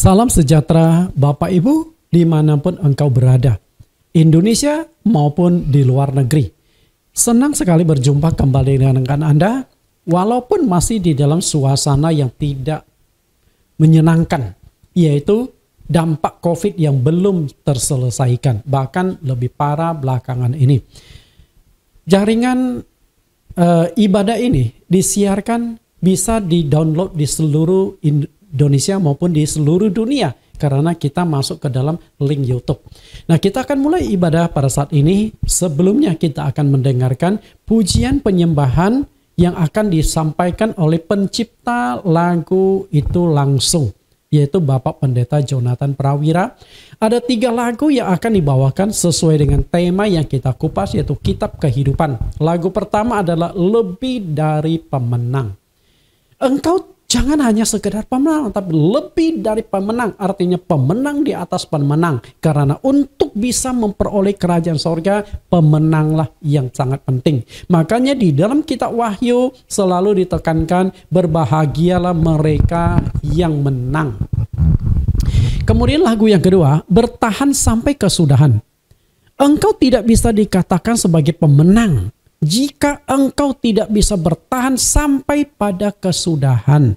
Salam sejahtera Bapak Ibu dimanapun engkau berada, Indonesia maupun di luar negeri. Senang sekali berjumpa kembali dengan Anda, walaupun masih di dalam suasana yang tidak menyenangkan, yaitu dampak COVID yang belum terselesaikan, bahkan lebih parah belakangan ini. Jaringan e, ibadah ini disiarkan bisa di-download di seluruh in, Indonesia maupun di seluruh dunia karena kita masuk ke dalam link YouTube. Nah, kita akan mulai ibadah pada saat ini. Sebelumnya kita akan mendengarkan pujian penyembahan yang akan disampaikan oleh pencipta lagu itu langsung yaitu Bapak Pendeta Jonathan Prawira. Ada tiga lagu yang akan dibawakan sesuai dengan tema yang kita kupas yaitu Kitab Kehidupan. Lagu pertama adalah Lebih Dari Pemenang. Engkau Jangan hanya sekedar pemenang, tapi lebih dari pemenang. Artinya pemenang di atas pemenang. Karena untuk bisa memperoleh kerajaan sorga, pemenanglah yang sangat penting. Makanya di dalam kitab Wahyu selalu ditekankan, berbahagialah mereka yang menang. Kemudian lagu yang kedua, bertahan sampai kesudahan. Engkau tidak bisa dikatakan sebagai pemenang jika engkau tidak bisa bertahan sampai pada kesudahan.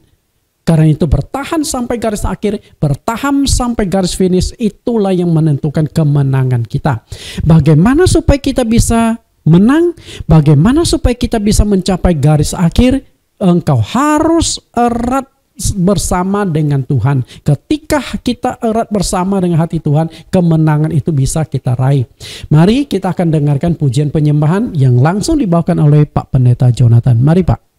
Karena itu bertahan sampai garis akhir, bertahan sampai garis finish itulah yang menentukan kemenangan kita. Bagaimana supaya kita bisa menang? Bagaimana supaya kita bisa mencapai garis akhir? Engkau harus erat bersama dengan Tuhan. Ketika kita erat bersama dengan hati Tuhan, kemenangan itu bisa kita raih. Mari kita akan dengarkan pujian penyembahan yang langsung dibawakan oleh Pak Pendeta Jonathan. Mari Pak.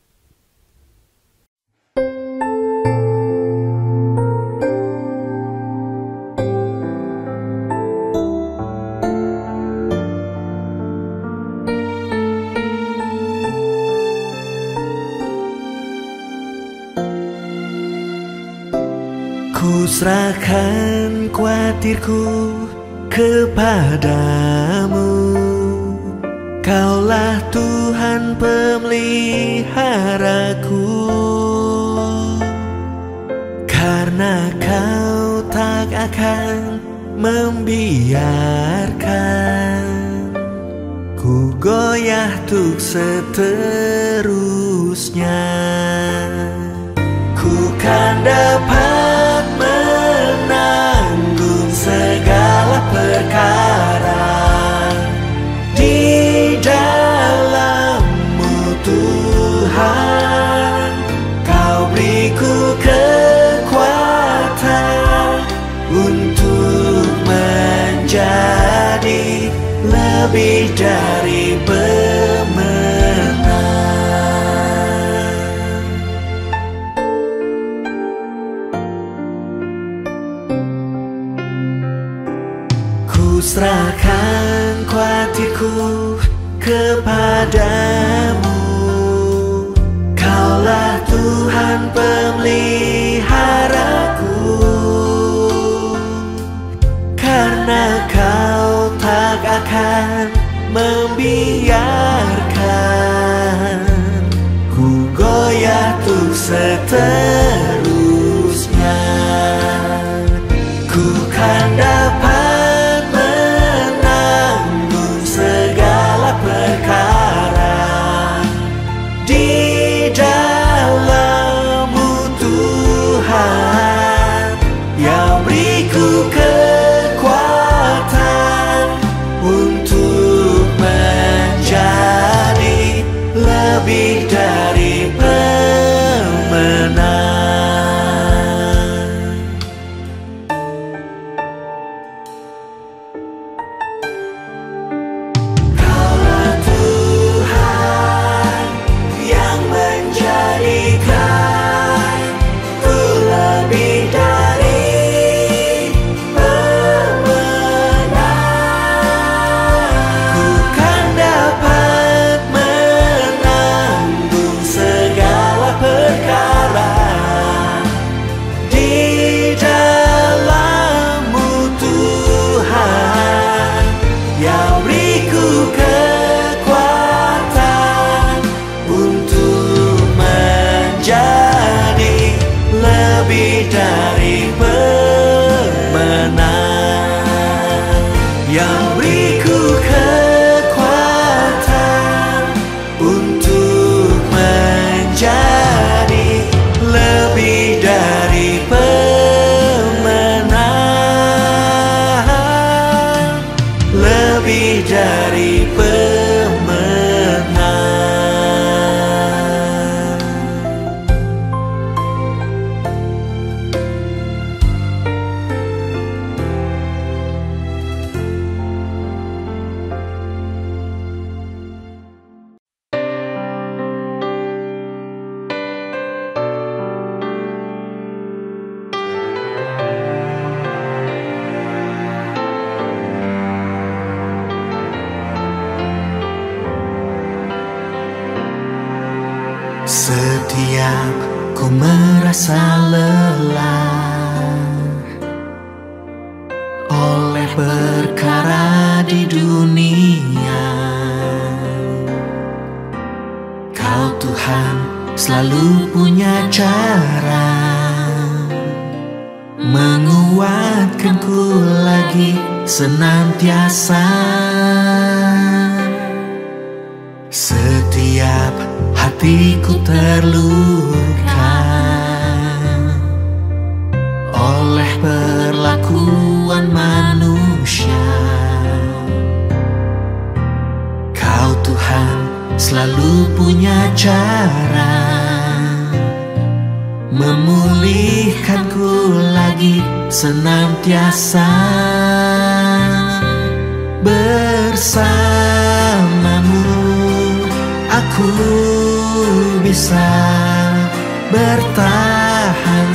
serahkan kuatirku kepadamu Kaulah Tuhan pemeliharaku Karena kau tak akan membiarkan Ku goyah tuk seterusnya Ku kan dapat perkara di dalammu Tuhan Kau beriku kekuatan untuk menjadi lebih dari aku kepadamu Kaulah Tuhan pemeliharaku Karena kau tak akan membiarkan Ku goyah tuh setelah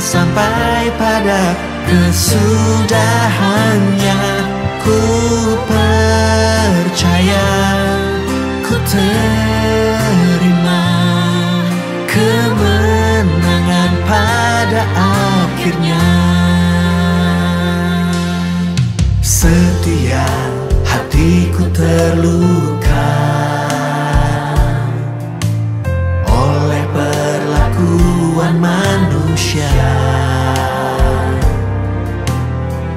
sampai pada kesudahannya Ku percaya, ku terima Kemenangan pada akhirnya Setia hatiku terluka Indonesia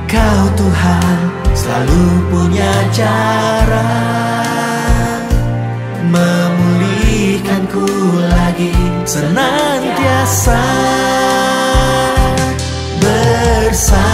Kau Tuhan selalu punya cara Memulihkanku lagi senantiasa Bersama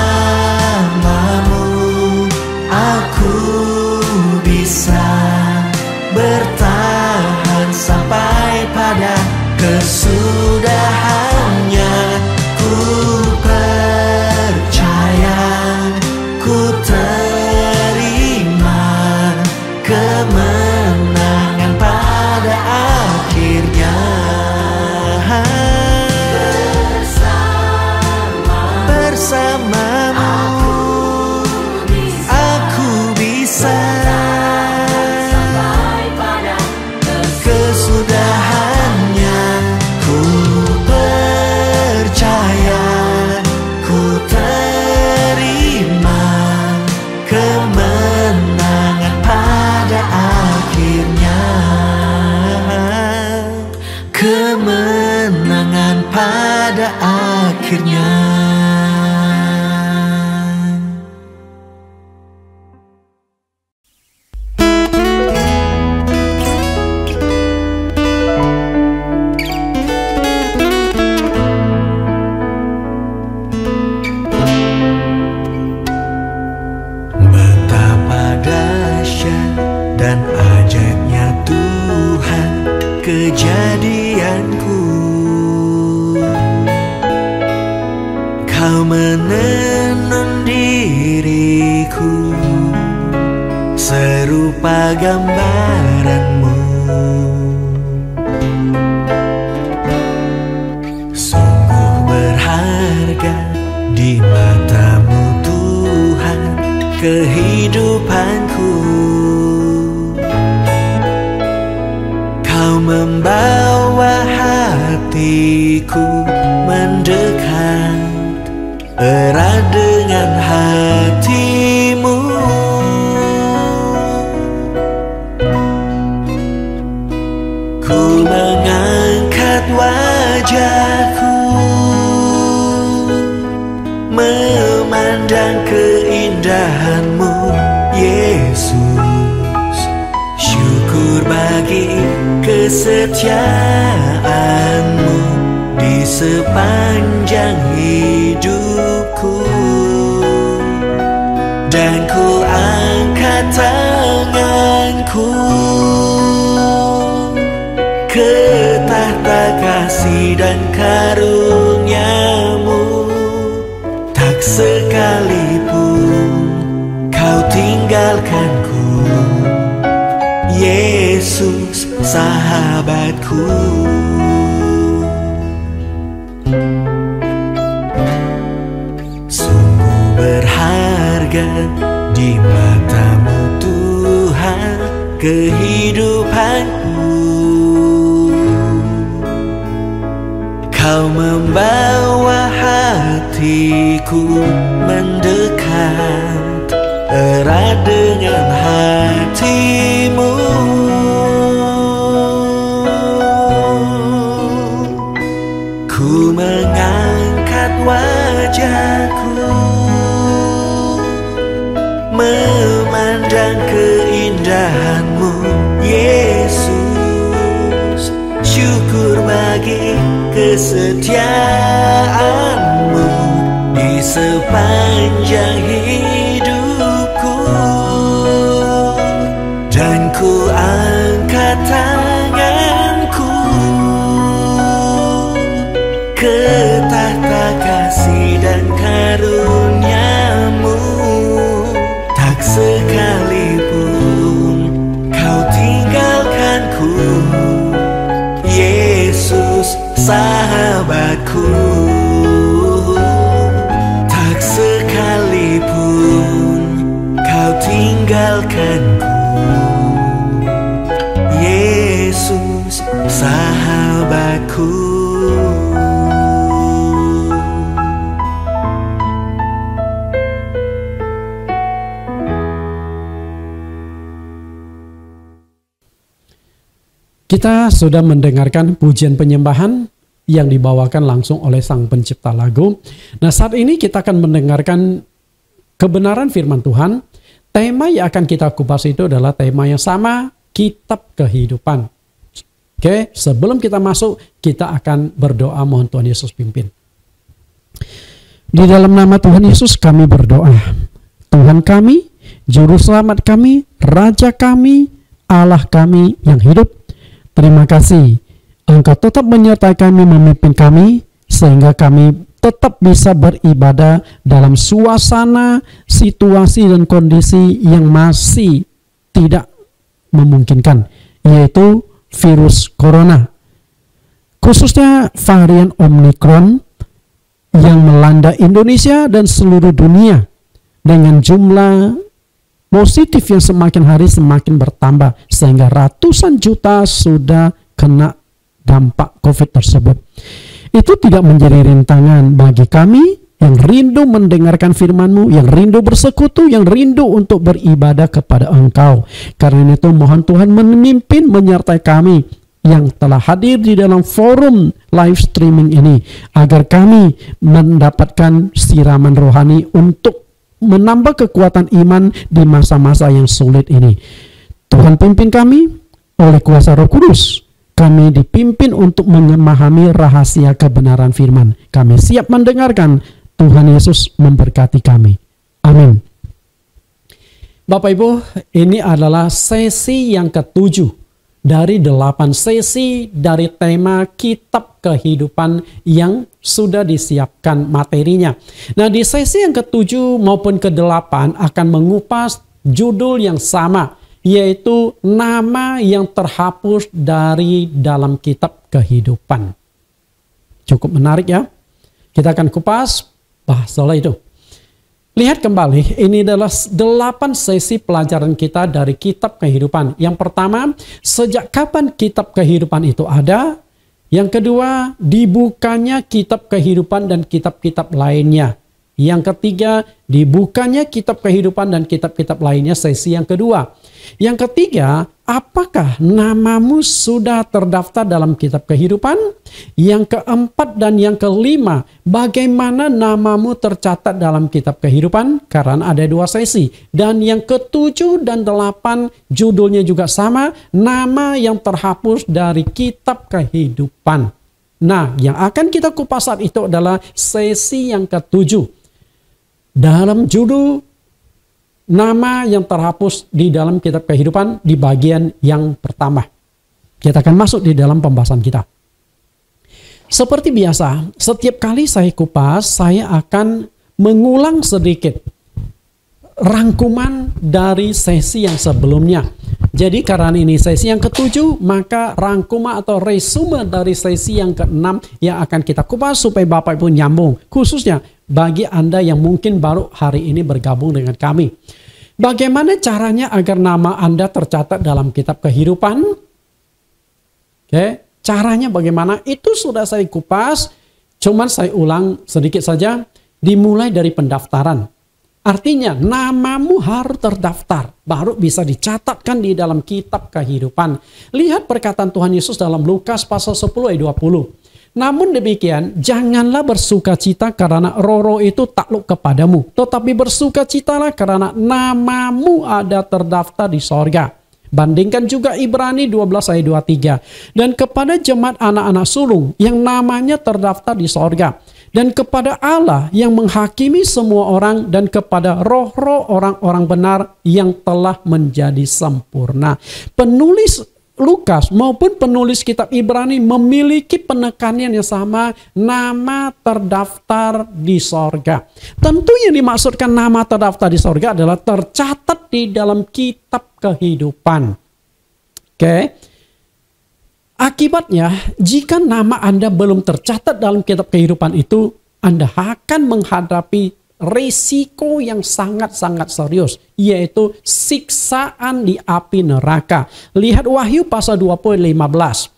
serupa gambaranmu Sungguh berharga di matamu Tuhan kehidupanku Kau membawa hatiku mendekat erat dengan hati kesetiaanmu di sepanjang hidupku dan ku angkat tanganku ke tahta kasih dan karuniamu tak sekalipun kau tinggalkan Sungguh berharga di matamu Tuhan kehidupanku Kau membawa hatiku mendekat Erat dengan hatimu Dan keindahanmu Yesus Syukur bagi kesetiaanmu Di sepanjang hidupku Dan ku angkat tanganku Ke tahta kasih dan karunia Kita sudah mendengarkan pujian penyembahan yang dibawakan langsung oleh sang pencipta lagu. Nah saat ini kita akan mendengarkan kebenaran firman Tuhan. Tema yang akan kita kupas itu adalah tema yang sama, kitab kehidupan. Oke, sebelum kita masuk, kita akan berdoa mohon Tuhan Yesus pimpin. Di dalam nama Tuhan Yesus kami berdoa. Tuhan kami, Juru Selamat kami, Raja kami, Allah kami yang hidup, Terima kasih. Engkau tetap menyertai kami, memimpin kami, sehingga kami tetap bisa beribadah dalam suasana, situasi, dan kondisi yang masih tidak memungkinkan, yaitu virus corona. Khususnya varian Omikron yang melanda Indonesia dan seluruh dunia dengan jumlah positif yang semakin hari semakin bertambah sehingga ratusan juta sudah kena dampak COVID tersebut. Itu tidak menjadi rintangan bagi kami yang rindu mendengarkan firmanmu yang rindu bersekutu, yang rindu untuk beribadah kepada Engkau. Karena itu mohon Tuhan memimpin menyertai kami yang telah hadir di dalam forum live streaming ini agar kami mendapatkan siraman rohani untuk menambah kekuatan iman di masa-masa yang sulit ini. Tuhan pimpin kami oleh kuasa Roh Kudus. Kami dipimpin untuk memahami rahasia kebenaran firman. Kami siap mendengarkan Tuhan Yesus memberkati kami. Amin. Bapak Ibu, ini adalah sesi yang ketujuh dari delapan sesi dari tema kitab kehidupan yang sudah disiapkan materinya. Nah di sesi yang ketujuh maupun kedelapan akan mengupas judul yang sama yaitu nama yang terhapus dari dalam kitab kehidupan. Cukup menarik ya. Kita akan kupas bahas soal itu. Lihat kembali, ini adalah delapan sesi pelajaran kita dari kitab kehidupan. Yang pertama, sejak kapan kitab kehidupan itu ada? Yang kedua, dibukanya kitab kehidupan dan kitab-kitab lainnya. Yang ketiga, dibukanya kitab kehidupan dan kitab-kitab lainnya sesi yang kedua. Yang ketiga, Apakah namamu sudah terdaftar dalam kitab kehidupan? Yang keempat dan yang kelima, bagaimana namamu tercatat dalam kitab kehidupan? Karena ada dua sesi. Dan yang ketujuh dan delapan, judulnya juga sama, nama yang terhapus dari kitab kehidupan. Nah, yang akan kita kupas saat itu adalah sesi yang ketujuh. Dalam judul nama yang terhapus di dalam kitab kehidupan di bagian yang pertama. Kita akan masuk di dalam pembahasan kita. Seperti biasa, setiap kali saya kupas, saya akan mengulang sedikit rangkuman dari sesi yang sebelumnya. Jadi karena ini sesi yang ketujuh, maka rangkuman atau resume dari sesi yang keenam yang akan kita kupas supaya Bapak Ibu nyambung. Khususnya bagi Anda yang mungkin baru hari ini bergabung dengan kami. Bagaimana caranya agar nama Anda tercatat dalam kitab kehidupan? Oke, caranya bagaimana? Itu sudah saya kupas, cuman saya ulang sedikit saja. Dimulai dari pendaftaran. Artinya namamu harus terdaftar baru bisa dicatatkan di dalam kitab kehidupan. Lihat perkataan Tuhan Yesus dalam Lukas pasal 10 ayat 20. Namun demikian, janganlah bersuka cita karena roro itu takluk kepadamu. Tetapi bersuka citalah karena namamu ada terdaftar di sorga. Bandingkan juga Ibrani 12 ayat 23. Dan kepada jemaat anak-anak sulung yang namanya terdaftar di sorga. Dan kepada Allah yang menghakimi semua orang dan kepada roh-roh orang-orang benar yang telah menjadi sempurna. Penulis Lukas maupun penulis kitab Ibrani memiliki penekanan yang sama nama terdaftar di sorga. Tentu yang dimaksudkan nama terdaftar di sorga adalah tercatat di dalam kitab kehidupan. Oke. Okay? Akibatnya, jika nama Anda belum tercatat dalam kitab kehidupan itu, Anda akan menghadapi risiko yang sangat-sangat serius yaitu siksaan di api neraka. Lihat Wahyu pasal 2 poin 15.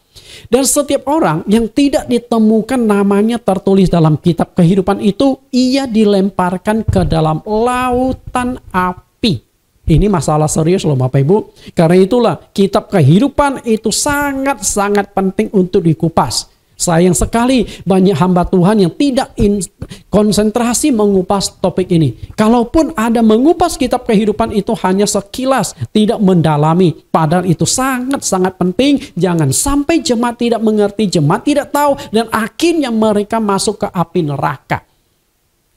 Dan setiap orang yang tidak ditemukan namanya tertulis dalam kitab kehidupan itu, ia dilemparkan ke dalam lautan api. Ini masalah serius loh Bapak Ibu. Karena itulah kitab kehidupan itu sangat-sangat penting untuk dikupas. Sayang sekali banyak hamba Tuhan yang tidak in, konsentrasi mengupas topik ini. Kalaupun ada mengupas kitab kehidupan itu hanya sekilas, tidak mendalami. Padahal itu sangat-sangat penting. Jangan sampai jemaat tidak mengerti, jemaat tidak tahu dan akhirnya mereka masuk ke api neraka.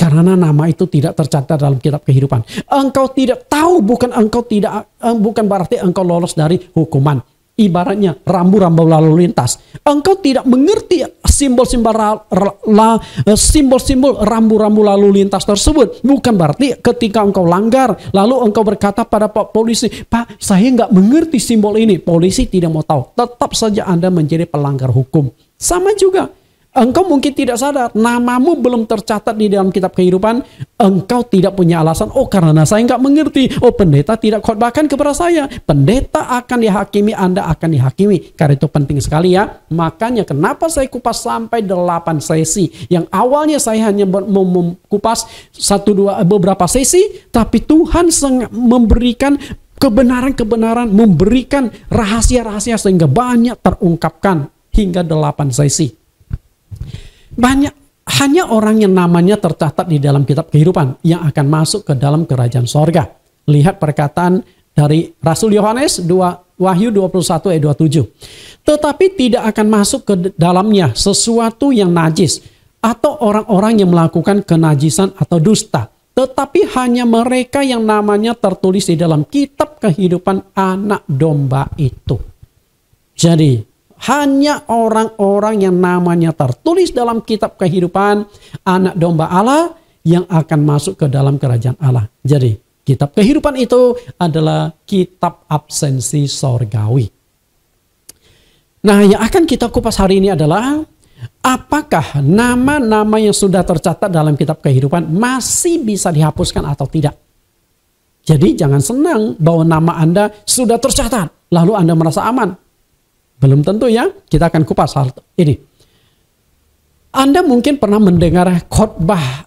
Karena nama itu tidak tercatat dalam kitab kehidupan. Engkau tidak tahu bukan engkau tidak eh, bukan berarti engkau lolos dari hukuman ibaratnya rambu-rambu lalu lintas. Engkau tidak mengerti simbol-simbol eh, simbol-simbol rambu-rambu lalu lintas tersebut. Bukan berarti ketika engkau langgar, lalu engkau berkata pada Pak polisi, Pak saya nggak mengerti simbol ini. Polisi tidak mau tahu. Tetap saja Anda menjadi pelanggar hukum. Sama juga Engkau mungkin tidak sadar, namamu belum tercatat di dalam kitab kehidupan. Engkau tidak punya alasan, oh karena saya nggak mengerti. Oh pendeta tidak khotbahkan kepada saya. Pendeta akan dihakimi, Anda akan dihakimi. Karena itu penting sekali ya. Makanya kenapa saya kupas sampai 8 sesi. Yang awalnya saya hanya kupas satu dua eh, beberapa sesi. Tapi Tuhan memberikan kebenaran-kebenaran, memberikan rahasia-rahasia sehingga banyak terungkapkan hingga 8 sesi. Banyak hanya orang yang namanya tercatat di dalam kitab kehidupan yang akan masuk ke dalam kerajaan sorga. Lihat perkataan dari Rasul Yohanes 2 Wahyu 21 ayat e 27. Tetapi tidak akan masuk ke dalamnya sesuatu yang najis atau orang-orang yang melakukan kenajisan atau dusta. Tetapi hanya mereka yang namanya tertulis di dalam kitab kehidupan anak domba itu. Jadi hanya orang-orang yang namanya tertulis dalam kitab kehidupan anak domba Allah yang akan masuk ke dalam kerajaan Allah. Jadi kitab kehidupan itu adalah kitab absensi sorgawi. Nah yang akan kita kupas hari ini adalah apakah nama-nama yang sudah tercatat dalam kitab kehidupan masih bisa dihapuskan atau tidak. Jadi jangan senang bahwa nama Anda sudah tercatat lalu Anda merasa aman. Belum tentu ya, kita akan kupas hal ini. Anda mungkin pernah mendengar khotbah,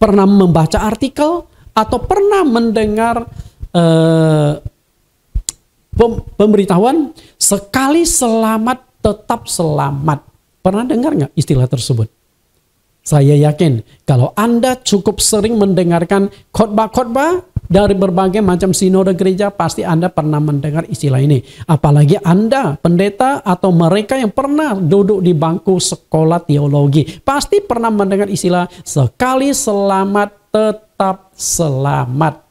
pernah membaca artikel, atau pernah mendengar eh, pemberitahuan sekali selamat tetap selamat. Pernah dengar nggak istilah tersebut? Saya yakin kalau Anda cukup sering mendengarkan khotbah-khotbah dari berbagai macam sinode gereja pasti Anda pernah mendengar istilah ini. Apalagi Anda pendeta atau mereka yang pernah duduk di bangku sekolah teologi. Pasti pernah mendengar istilah sekali selamat tetap selamat.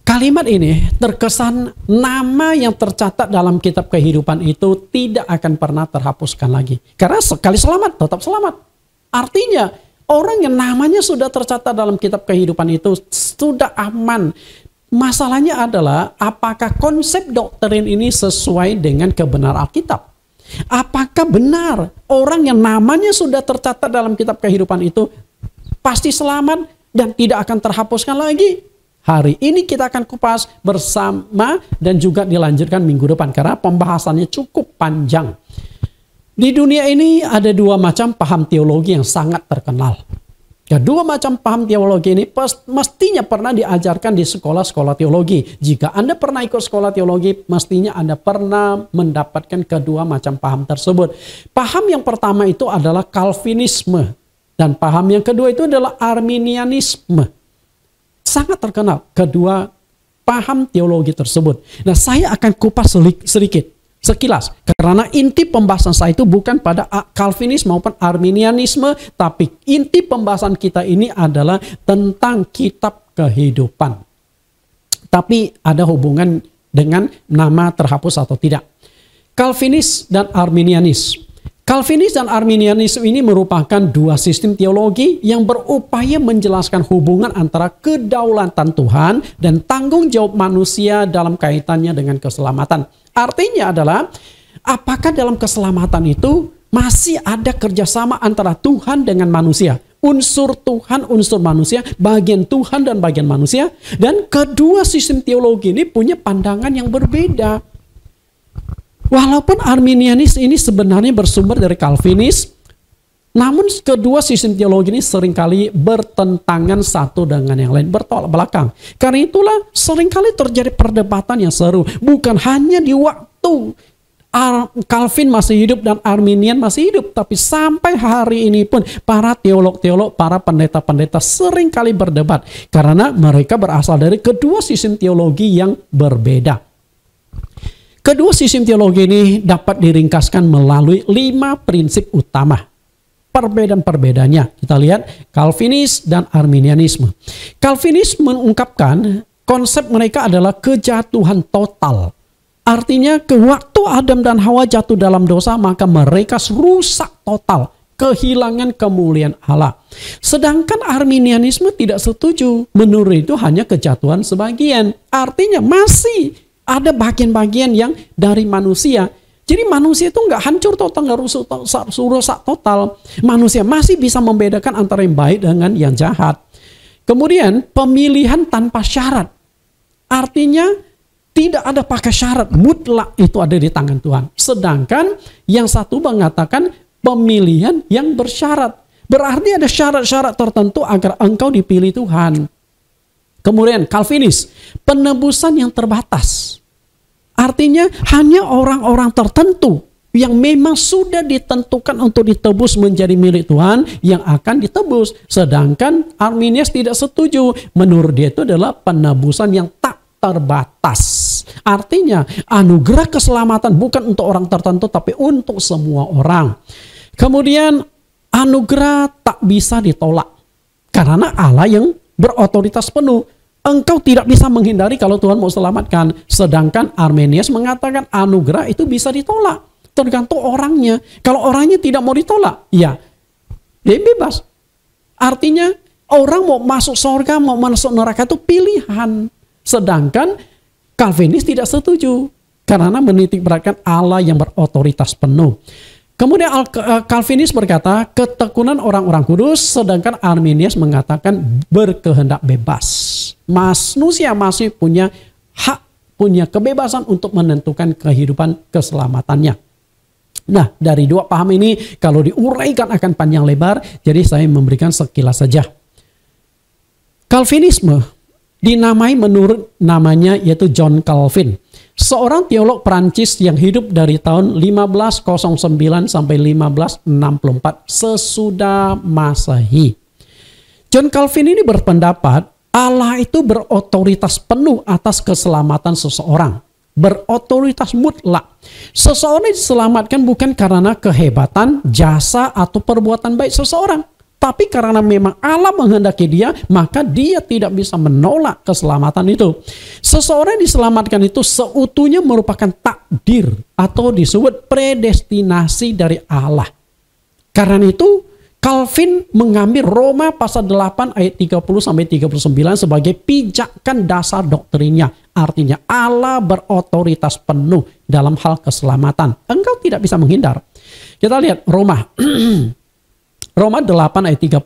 Kalimat ini terkesan nama yang tercatat dalam kitab kehidupan itu tidak akan pernah terhapuskan lagi. Karena sekali selamat tetap selamat. Artinya Orang yang namanya sudah tercatat dalam kitab kehidupan itu sudah aman. Masalahnya adalah apakah konsep doktrin ini sesuai dengan kebenaran Alkitab? Apakah benar orang yang namanya sudah tercatat dalam kitab kehidupan itu pasti selamat dan tidak akan terhapuskan lagi? Hari ini kita akan kupas bersama dan juga dilanjutkan minggu depan karena pembahasannya cukup panjang. Di dunia ini ada dua macam paham teologi yang sangat terkenal. Kedua ya, macam paham teologi ini mestinya pernah diajarkan di sekolah-sekolah teologi. Jika Anda pernah ikut sekolah teologi, mestinya Anda pernah mendapatkan kedua macam paham tersebut. Paham yang pertama itu adalah Calvinisme. Dan paham yang kedua itu adalah Arminianisme. Sangat terkenal kedua paham teologi tersebut. Nah saya akan kupas sedikit Sekilas, karena inti pembahasan saya itu bukan pada Calvinis maupun Arminianisme, tapi inti pembahasan kita ini adalah tentang kitab kehidupan. Tapi ada hubungan dengan nama terhapus atau tidak. Calvinis dan Arminianis. Calvinis dan Arminianis ini merupakan dua sistem teologi yang berupaya menjelaskan hubungan antara kedaulatan Tuhan dan tanggung jawab manusia dalam kaitannya dengan keselamatan. Artinya adalah apakah dalam keselamatan itu masih ada kerjasama antara Tuhan dengan manusia? unsur Tuhan, unsur manusia, bagian Tuhan dan bagian manusia. Dan kedua sistem teologi ini punya pandangan yang berbeda. Walaupun Arminianis ini sebenarnya bersumber dari Calvinis, namun kedua sistem teologi ini seringkali bertentangan satu dengan yang lain, bertolak belakang. Karena itulah seringkali terjadi perdebatan yang seru. Bukan hanya di waktu Calvin masih hidup dan Arminian masih hidup, tapi sampai hari ini pun para teolog-teolog, para pendeta-pendeta seringkali berdebat karena mereka berasal dari kedua sistem teologi yang berbeda. Kedua sistem teologi ini dapat diringkaskan melalui lima prinsip utama perbedaan-perbedaannya. Kita lihat Calvinis dan Arminianisme. Calvinis mengungkapkan konsep mereka adalah kejatuhan total. Artinya ke waktu Adam dan Hawa jatuh dalam dosa maka mereka rusak total kehilangan kemuliaan Allah. Sedangkan Arminianisme tidak setuju. Menurut itu hanya kejatuhan sebagian. Artinya masih ada bagian-bagian yang dari manusia jadi manusia itu nggak hancur total, nggak rusak, rusak total. Manusia masih bisa membedakan antara yang baik dengan yang jahat. Kemudian pemilihan tanpa syarat. Artinya tidak ada pakai syarat, mutlak itu ada di tangan Tuhan. Sedangkan yang satu mengatakan pemilihan yang bersyarat. Berarti ada syarat-syarat tertentu agar engkau dipilih Tuhan. Kemudian Calvinis, penebusan yang terbatas. Artinya hanya orang-orang tertentu yang memang sudah ditentukan untuk ditebus menjadi milik Tuhan yang akan ditebus. Sedangkan Arminius tidak setuju. Menurut dia itu adalah penebusan yang tak terbatas. Artinya anugerah keselamatan bukan untuk orang tertentu tapi untuk semua orang. Kemudian anugerah tak bisa ditolak karena Allah yang berotoritas penuh Engkau tidak bisa menghindari kalau Tuhan mau selamatkan. Sedangkan Armenius mengatakan anugerah itu bisa ditolak. Tergantung orangnya. Kalau orangnya tidak mau ditolak, ya dia bebas. Artinya orang mau masuk surga, mau masuk neraka itu pilihan. Sedangkan Calvinis tidak setuju. Karena menitik beratkan Allah yang berotoritas penuh. Kemudian eh, Calvinis berkata ketekunan orang-orang kudus, sedangkan Arminius mengatakan berkehendak bebas. Manusia masih punya hak, punya kebebasan untuk menentukan kehidupan keselamatannya. Nah, dari dua paham ini kalau diuraikan akan panjang lebar, jadi saya memberikan sekilas saja. Calvinisme dinamai menurut namanya yaitu John Calvin seorang teolog Prancis yang hidup dari tahun 1509 sampai 1564 sesudah Masehi. John Calvin ini berpendapat Allah itu berotoritas penuh atas keselamatan seseorang, berotoritas mutlak. Seseorang diselamatkan bukan karena kehebatan, jasa atau perbuatan baik seseorang, tapi karena memang Allah menghendaki dia, maka dia tidak bisa menolak keselamatan itu. Seseorang yang diselamatkan itu seutuhnya merupakan takdir atau disebut predestinasi dari Allah. Karena itu Calvin mengambil Roma pasal 8 ayat 30 sampai 39 sebagai pijakan dasar doktrinnya. Artinya Allah berotoritas penuh dalam hal keselamatan. Engkau tidak bisa menghindar. Kita lihat Roma Roma 8 ayat 30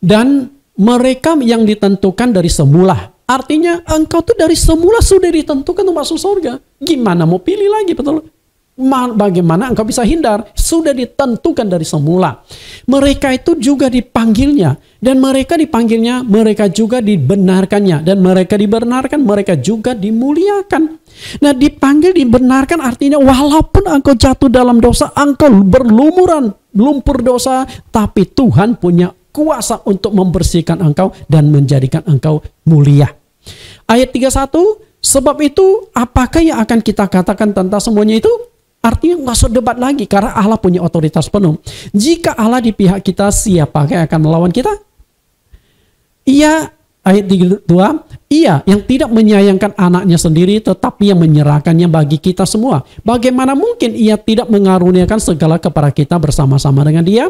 dan mereka yang ditentukan dari semula. Artinya engkau tuh dari semula sudah ditentukan untuk masuk surga. Gimana mau pilih lagi betul? Bagaimana engkau bisa hindar? Sudah ditentukan dari semula. Mereka itu juga dipanggilnya dan mereka dipanggilnya, mereka juga dibenarkannya, dan mereka dibenarkan, mereka juga dimuliakan. Nah, dipanggil dibenarkan artinya walaupun engkau jatuh dalam dosa, engkau berlumuran lumpur dosa, tapi Tuhan punya kuasa untuk membersihkan engkau dan menjadikan engkau mulia. Ayat 31, sebab itu apakah yang akan kita katakan tentang semuanya itu? Artinya nggak usah debat lagi karena Allah punya otoritas penuh. Jika Allah di pihak kita, siapa yang akan melawan kita? Ia ayat 32, ia yang tidak menyayangkan anaknya sendiri tetapi yang menyerahkannya bagi kita semua. Bagaimana mungkin ia tidak mengaruniakan segala kepada kita bersama-sama dengan dia?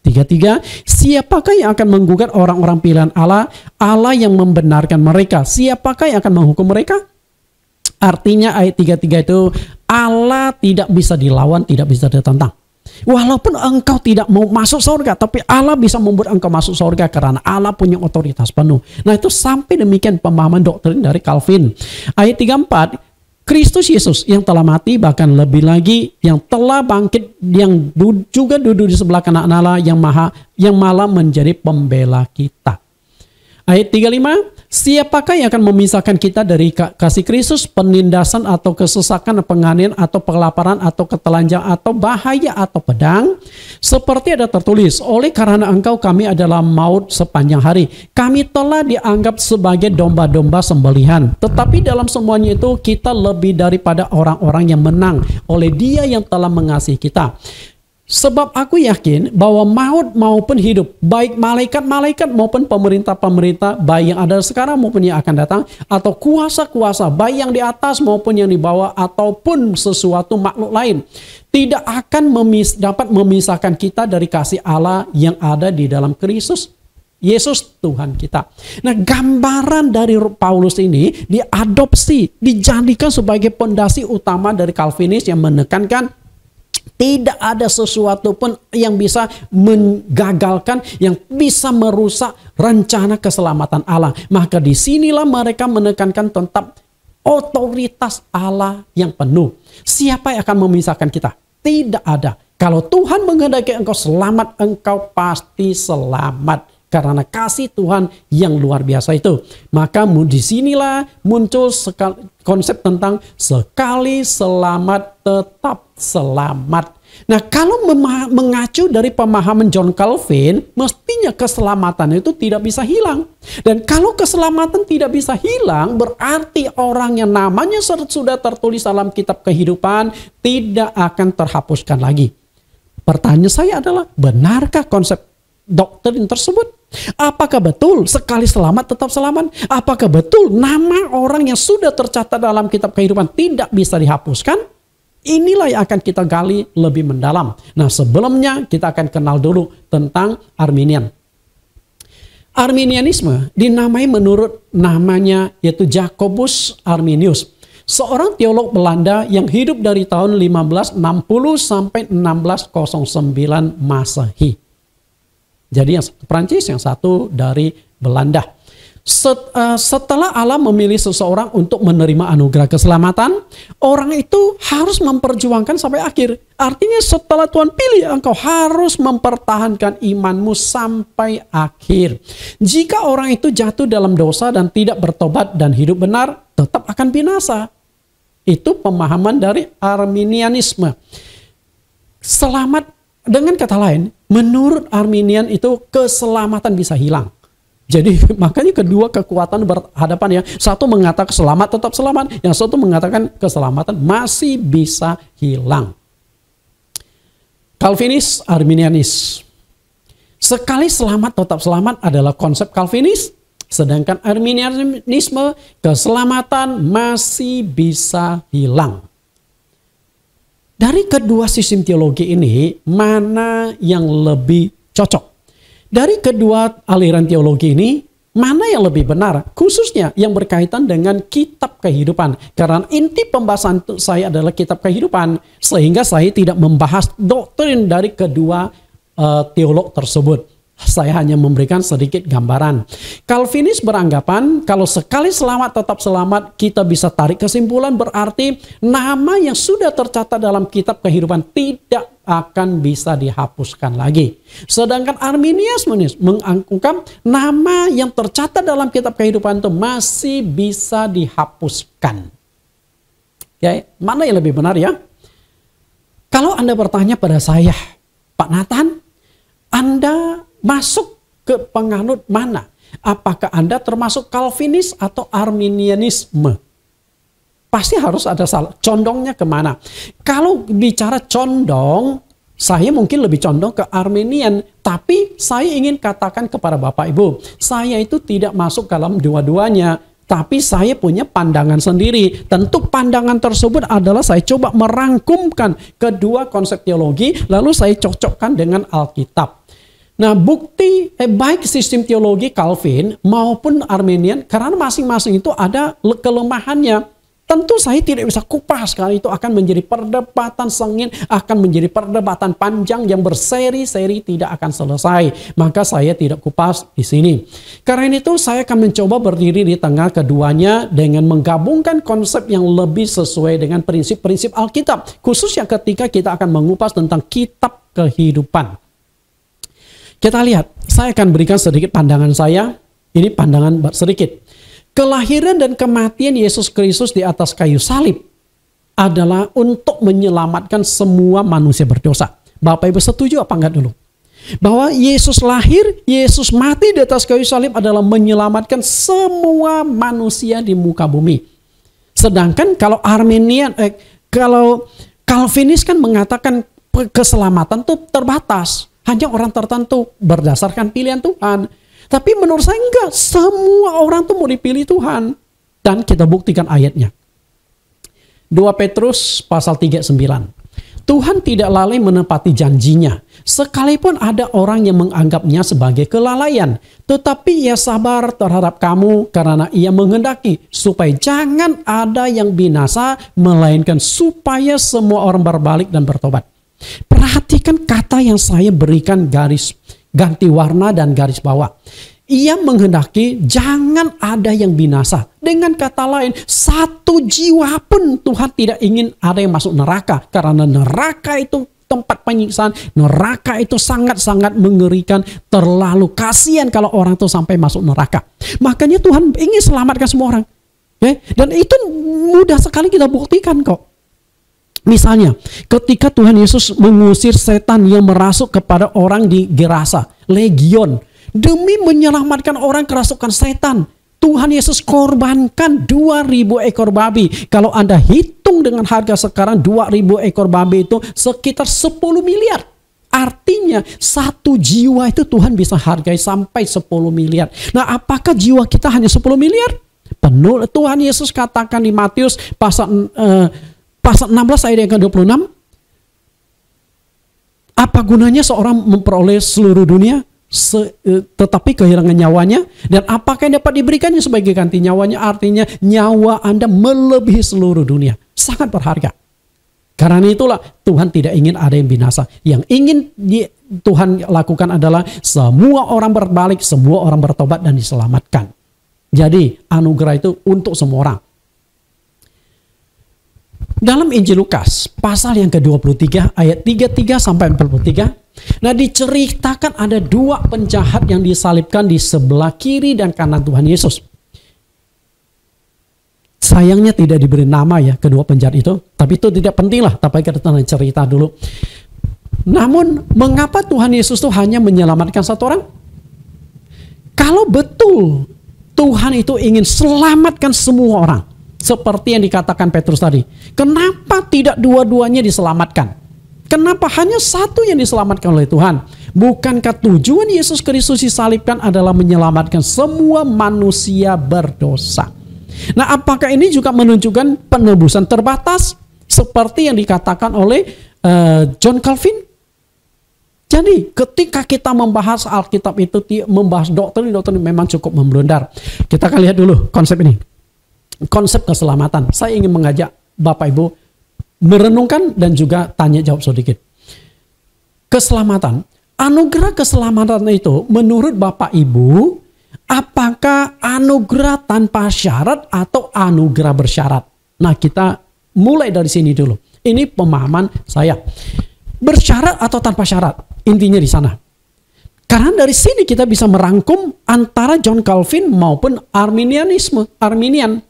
Tiga-tiga, siapakah yang akan menggugat orang-orang pilihan Allah? Allah yang membenarkan mereka. Siapakah yang akan menghukum mereka? Artinya ayat 33 itu Allah tidak bisa dilawan, tidak bisa ditantang. Walaupun engkau tidak mau masuk surga, tapi Allah bisa membuat engkau masuk surga karena Allah punya otoritas penuh. Nah itu sampai demikian pemahaman doktrin dari Calvin. Ayat 34, Kristus Yesus yang telah mati bahkan lebih lagi yang telah bangkit yang juga duduk di sebelah kanan Allah yang maha yang malah menjadi pembela kita. Ayat 35, siapakah yang akan memisahkan kita dari kasih Kristus, penindasan atau kesesakan, penganian atau kelaparan atau ketelanjang atau bahaya atau pedang? Seperti ada tertulis, oleh karena engkau kami adalah maut sepanjang hari. Kami telah dianggap sebagai domba-domba sembelihan. Tetapi dalam semuanya itu kita lebih daripada orang-orang yang menang oleh dia yang telah mengasihi kita. Sebab aku yakin bahwa maut maupun hidup, baik malaikat-malaikat maupun pemerintah-pemerintah, baik yang ada sekarang maupun yang akan datang, atau kuasa-kuasa, baik yang di atas maupun yang di bawah, ataupun sesuatu makhluk lain, tidak akan memis dapat memisahkan kita dari kasih Allah yang ada di dalam Kristus. Yesus Tuhan kita. Nah, gambaran dari Paulus ini diadopsi, dijadikan sebagai pondasi utama dari Calvinis yang menekankan tidak ada sesuatu pun yang bisa menggagalkan, yang bisa merusak rencana keselamatan Allah. Maka disinilah mereka menekankan tentang otoritas Allah yang penuh. Siapa yang akan memisahkan kita? Tidak ada. Kalau Tuhan menghendaki engkau selamat, engkau pasti selamat karena kasih Tuhan yang luar biasa itu. Maka disinilah muncul konsep tentang sekali selamat tetap selamat. Nah, kalau mengacu dari pemahaman John Calvin, mestinya keselamatan itu tidak bisa hilang. Dan kalau keselamatan tidak bisa hilang, berarti orang yang namanya sudah tertulis dalam kitab kehidupan tidak akan terhapuskan lagi. Pertanyaan saya adalah, benarkah konsep doktrin tersebut? Apakah betul sekali selamat tetap selamat? Apakah betul nama orang yang sudah tercatat dalam kitab kehidupan tidak bisa dihapuskan? Inilah yang akan kita gali lebih mendalam. Nah sebelumnya kita akan kenal dulu tentang Arminian. Arminianisme dinamai menurut namanya yaitu Jacobus Arminius. Seorang teolog Belanda yang hidup dari tahun 1560 sampai 1609 Masehi. Jadi yang satu Prancis, yang satu dari Belanda. Set, uh, setelah Allah memilih seseorang untuk menerima anugerah keselamatan, orang itu harus memperjuangkan sampai akhir. Artinya setelah Tuhan pilih, engkau harus mempertahankan imanmu sampai akhir. Jika orang itu jatuh dalam dosa dan tidak bertobat dan hidup benar, tetap akan binasa. Itu pemahaman dari Arminianisme. Selamat dengan kata lain, menurut Arminian itu keselamatan bisa hilang jadi makanya kedua kekuatan berhadapan ya. Satu mengatakan selamat tetap selamat, yang satu mengatakan keselamatan masih bisa hilang. Calvinis, Arminianis. Sekali selamat tetap selamat adalah konsep Calvinis, sedangkan Arminianisme keselamatan masih bisa hilang. Dari kedua sistem teologi ini, mana yang lebih cocok? Dari kedua aliran teologi ini, mana yang lebih benar? Khususnya yang berkaitan dengan kitab kehidupan. Karena inti pembahasan saya adalah kitab kehidupan. Sehingga saya tidak membahas doktrin dari kedua uh, teolog tersebut. Saya hanya memberikan sedikit gambaran. Calvinis beranggapan kalau sekali selamat tetap selamat, kita bisa tarik kesimpulan berarti nama yang sudah tercatat dalam kitab kehidupan tidak akan bisa dihapuskan lagi. Sedangkan Arminius mengangkukkan nama yang tercatat dalam kitab kehidupan itu masih bisa dihapuskan. Ya, mana yang lebih benar ya? Kalau Anda bertanya pada saya, Pak Nathan, Anda masuk ke penganut mana? Apakah Anda termasuk Calvinis atau Arminianisme? Pasti harus ada salah. Condongnya kemana? Kalau bicara condong, saya mungkin lebih condong ke Armenian, tapi saya ingin katakan kepada Bapak Ibu, saya itu tidak masuk dalam dua-duanya, tapi saya punya pandangan sendiri. Tentu pandangan tersebut adalah saya coba merangkumkan kedua konsep teologi, lalu saya cocokkan dengan Alkitab. Nah, bukti eh, baik sistem teologi Calvin maupun Armenian karena masing-masing itu ada kelemahannya. Tentu saya tidak bisa kupas karena itu akan menjadi perdebatan sengit, akan menjadi perdebatan panjang yang berseri-seri tidak akan selesai. Maka saya tidak kupas di sini. Karena itu saya akan mencoba berdiri di tengah keduanya dengan menggabungkan konsep yang lebih sesuai dengan prinsip-prinsip Alkitab. Khususnya ketika kita akan mengupas tentang kitab kehidupan. Kita lihat, saya akan berikan sedikit pandangan saya. Ini pandangan sedikit. Kelahiran dan kematian Yesus Kristus di atas kayu salib adalah untuk menyelamatkan semua manusia berdosa. Bapak Ibu setuju apa enggak dulu? Bahwa Yesus lahir, Yesus mati di atas kayu salib adalah menyelamatkan semua manusia di muka bumi. Sedangkan kalau Arminian, eh, kalau Calvinis kan mengatakan keselamatan itu terbatas hanya orang tertentu berdasarkan pilihan Tuhan. Tapi menurut saya enggak, semua orang tuh mau dipilih Tuhan. Dan kita buktikan ayatnya. 2 Petrus pasal 39. Tuhan tidak lalai menepati janjinya, sekalipun ada orang yang menganggapnya sebagai kelalaian. Tetapi ia sabar terhadap kamu karena ia menghendaki supaya jangan ada yang binasa, melainkan supaya semua orang berbalik dan bertobat. Perhatikan kata yang saya berikan garis ganti warna dan garis bawah. Ia menghendaki jangan ada yang binasa. Dengan kata lain, satu jiwa pun Tuhan tidak ingin ada yang masuk neraka. Karena neraka itu tempat penyiksaan. Neraka itu sangat-sangat mengerikan. Terlalu kasihan kalau orang itu sampai masuk neraka. Makanya Tuhan ingin selamatkan semua orang. Ya, dan itu mudah sekali kita buktikan kok. Misalnya, ketika Tuhan Yesus mengusir setan yang merasuk kepada orang di Gerasa, legion, demi menyelamatkan orang kerasukan setan, Tuhan Yesus korbankan 2000 ekor babi. Kalau Anda hitung dengan harga sekarang 2000 ekor babi itu sekitar 10 miliar. Artinya satu jiwa itu Tuhan bisa hargai sampai 10 miliar. Nah apakah jiwa kita hanya 10 miliar? Penuh Tuhan Yesus katakan di Matius pasal uh, Pasal 16 ayat yang ke-26. Apa gunanya seorang memperoleh seluruh dunia se, eh, tetapi kehilangan nyawanya dan apakah yang dapat diberikannya sebagai ganti nyawanya artinya nyawa Anda melebihi seluruh dunia sangat berharga karena itulah Tuhan tidak ingin ada yang binasa yang ingin Tuhan lakukan adalah semua orang berbalik semua orang bertobat dan diselamatkan jadi anugerah itu untuk semua orang dalam Injil Lukas pasal yang ke-23 ayat 33 sampai 43, nah diceritakan ada dua penjahat yang disalibkan di sebelah kiri dan kanan Tuhan Yesus. Sayangnya tidak diberi nama ya kedua penjahat itu, tapi itu tidak penting lah, tapi kita cerita dulu. Namun mengapa Tuhan Yesus itu hanya menyelamatkan satu orang? Kalau betul Tuhan itu ingin selamatkan semua orang, seperti yang dikatakan Petrus tadi. Kenapa tidak dua-duanya diselamatkan? Kenapa hanya satu yang diselamatkan oleh Tuhan? Bukankah tujuan Yesus Kristus disalibkan adalah menyelamatkan semua manusia berdosa? Nah, apakah ini juga menunjukkan penebusan terbatas seperti yang dikatakan oleh uh, John Calvin? Jadi, ketika kita membahas Alkitab itu membahas doktrin-doktrin memang cukup membelundar. Kita akan lihat dulu konsep ini konsep keselamatan. Saya ingin mengajak Bapak Ibu merenungkan dan juga tanya jawab sedikit. Keselamatan, anugerah keselamatan itu menurut Bapak Ibu apakah anugerah tanpa syarat atau anugerah bersyarat? Nah, kita mulai dari sini dulu. Ini pemahaman saya. Bersyarat atau tanpa syarat, intinya di sana. Karena dari sini kita bisa merangkum antara John Calvin maupun Arminianisme, Arminian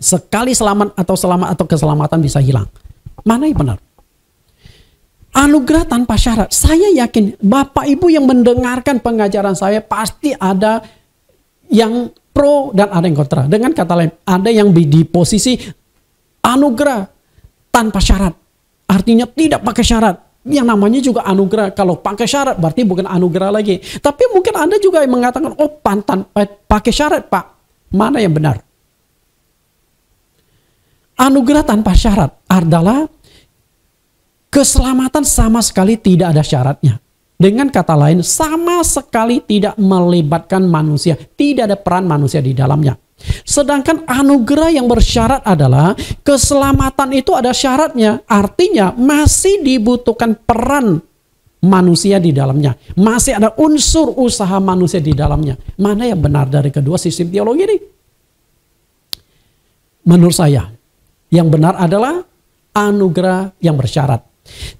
sekali selamat atau selamat atau keselamatan bisa hilang. Mana yang benar? Anugerah tanpa syarat. Saya yakin Bapak Ibu yang mendengarkan pengajaran saya pasti ada yang pro dan ada yang kontra. Dengan kata lain, ada yang di posisi anugerah tanpa syarat. Artinya tidak pakai syarat. Yang namanya juga anugerah. Kalau pakai syarat berarti bukan anugerah lagi. Tapi mungkin Anda juga yang mengatakan, oh pantan eh, pakai syarat Pak. Mana yang benar? Anugerah tanpa syarat adalah keselamatan sama sekali tidak ada syaratnya. Dengan kata lain, sama sekali tidak melibatkan manusia, tidak ada peran manusia di dalamnya. Sedangkan anugerah yang bersyarat adalah keselamatan itu ada syaratnya, artinya masih dibutuhkan peran manusia di dalamnya, masih ada unsur usaha manusia di dalamnya. Mana yang benar dari kedua sistem teologi ini? Menurut saya, yang benar adalah anugerah yang bersyarat.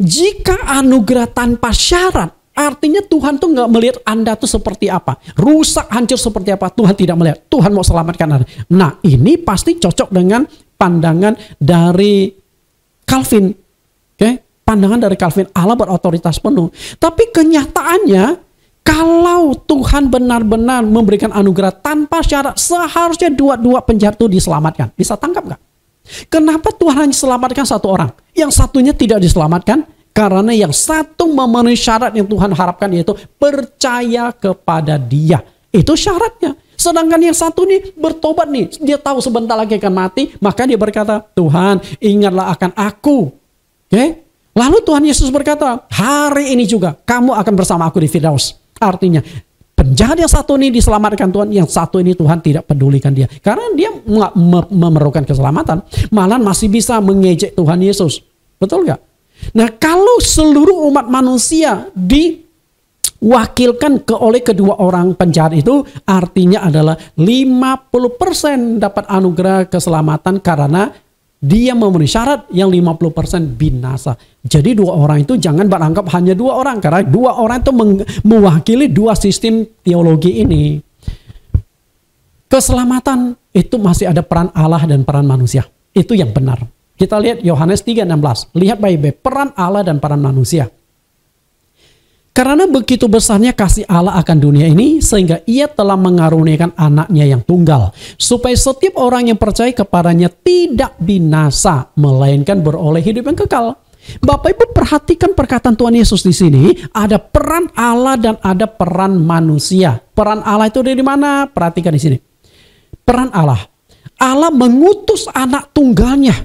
Jika anugerah tanpa syarat, artinya Tuhan tuh nggak melihat Anda tuh seperti apa. Rusak, hancur seperti apa, Tuhan tidak melihat. Tuhan mau selamatkan Anda. Nah ini pasti cocok dengan pandangan dari Calvin. Oke, okay? pandangan dari Calvin Allah berotoritas penuh. Tapi kenyataannya kalau Tuhan benar-benar memberikan anugerah tanpa syarat, seharusnya dua-dua penjahat itu diselamatkan. Bisa tangkap nggak? Kenapa Tuhan hanya selamatkan satu orang? Yang satunya tidak diselamatkan karena yang satu memenuhi syarat yang Tuhan harapkan yaitu percaya kepada Dia. Itu syaratnya. Sedangkan yang satu nih bertobat nih, dia tahu sebentar lagi akan mati, maka dia berkata, "Tuhan, ingatlah akan aku." Oke? Okay? Lalu Tuhan Yesus berkata, "Hari ini juga kamu akan bersama aku di Firdaus." Artinya, penjahat yang satu ini diselamatkan Tuhan, yang satu ini Tuhan tidak pedulikan dia. Karena dia nggak memerlukan keselamatan, malah masih bisa mengejek Tuhan Yesus. Betul nggak? Nah kalau seluruh umat manusia diwakilkan ke oleh kedua orang penjahat itu artinya adalah 50% dapat anugerah keselamatan karena dia memenuhi syarat yang 50% binasa. Jadi dua orang itu jangan beranggap hanya dua orang. Karena dua orang itu mewakili dua sistem teologi ini. Keselamatan itu masih ada peran Allah dan peran manusia. Itu yang benar. Kita lihat Yohanes 3:16. Lihat Baik-baik peran Allah dan peran manusia. Karena begitu besarnya kasih Allah akan dunia ini sehingga ia telah mengaruniakan anaknya yang tunggal. Supaya setiap orang yang percaya kepadanya tidak binasa melainkan beroleh hidup yang kekal. Bapak Ibu perhatikan perkataan Tuhan Yesus di sini, ada peran Allah dan ada peran manusia. Peran Allah itu dari mana? Perhatikan di sini. Peran Allah. Allah mengutus anak tunggalnya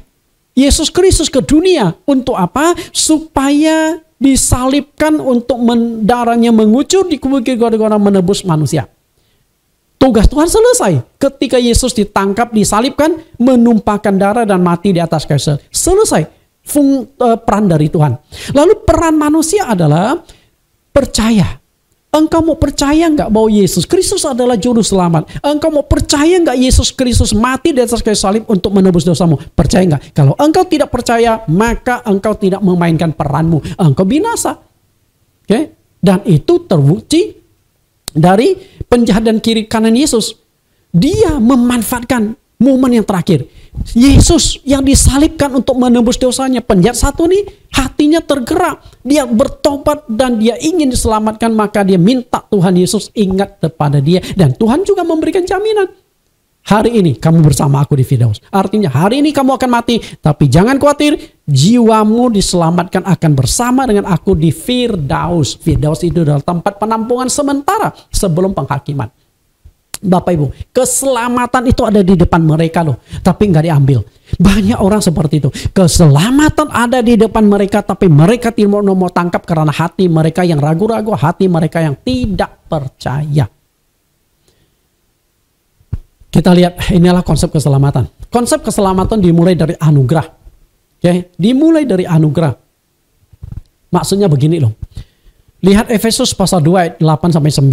Yesus Kristus ke dunia untuk apa? Supaya disalibkan untuk darahnya mengucur di kubur Golgota menebus manusia. Tugas Tuhan selesai ketika Yesus ditangkap, disalibkan, menumpahkan darah dan mati di atas kayu Selesai fung, eh, peran dari Tuhan. Lalu peran manusia adalah percaya Engkau mau percaya nggak bahwa Yesus Kristus adalah juru selamat? Engkau mau percaya nggak Yesus Kristus mati di atas kayu salib untuk menebus dosamu? Percaya nggak? Kalau engkau tidak percaya, maka engkau tidak memainkan peranmu. Engkau binasa. Oke? Okay? Dan itu terbukti dari penjahat dan kiri kanan Yesus. Dia memanfaatkan momen yang terakhir. Yesus yang disalibkan untuk menebus dosanya. Penjahat satu nih hatinya tergerak, dia bertobat dan dia ingin diselamatkan, maka dia minta Tuhan Yesus ingat kepada dia. Dan Tuhan juga memberikan jaminan. Hari ini kamu bersama aku di Firdaus. Artinya hari ini kamu akan mati, tapi jangan khawatir, jiwamu diselamatkan akan bersama dengan aku di Firdaus. Firdaus itu adalah tempat penampungan sementara sebelum penghakiman. Bapak Ibu, keselamatan itu ada di depan mereka loh, tapi nggak diambil. Banyak orang seperti itu. Keselamatan ada di depan mereka, tapi mereka tidak mau tangkap karena hati mereka yang ragu-ragu, hati mereka yang tidak percaya. Kita lihat, inilah konsep keselamatan. Konsep keselamatan dimulai dari anugerah. okay? Ya, dimulai dari anugerah. Maksudnya begini loh. Lihat Efesus pasal 2 ayat 8 sampai 9.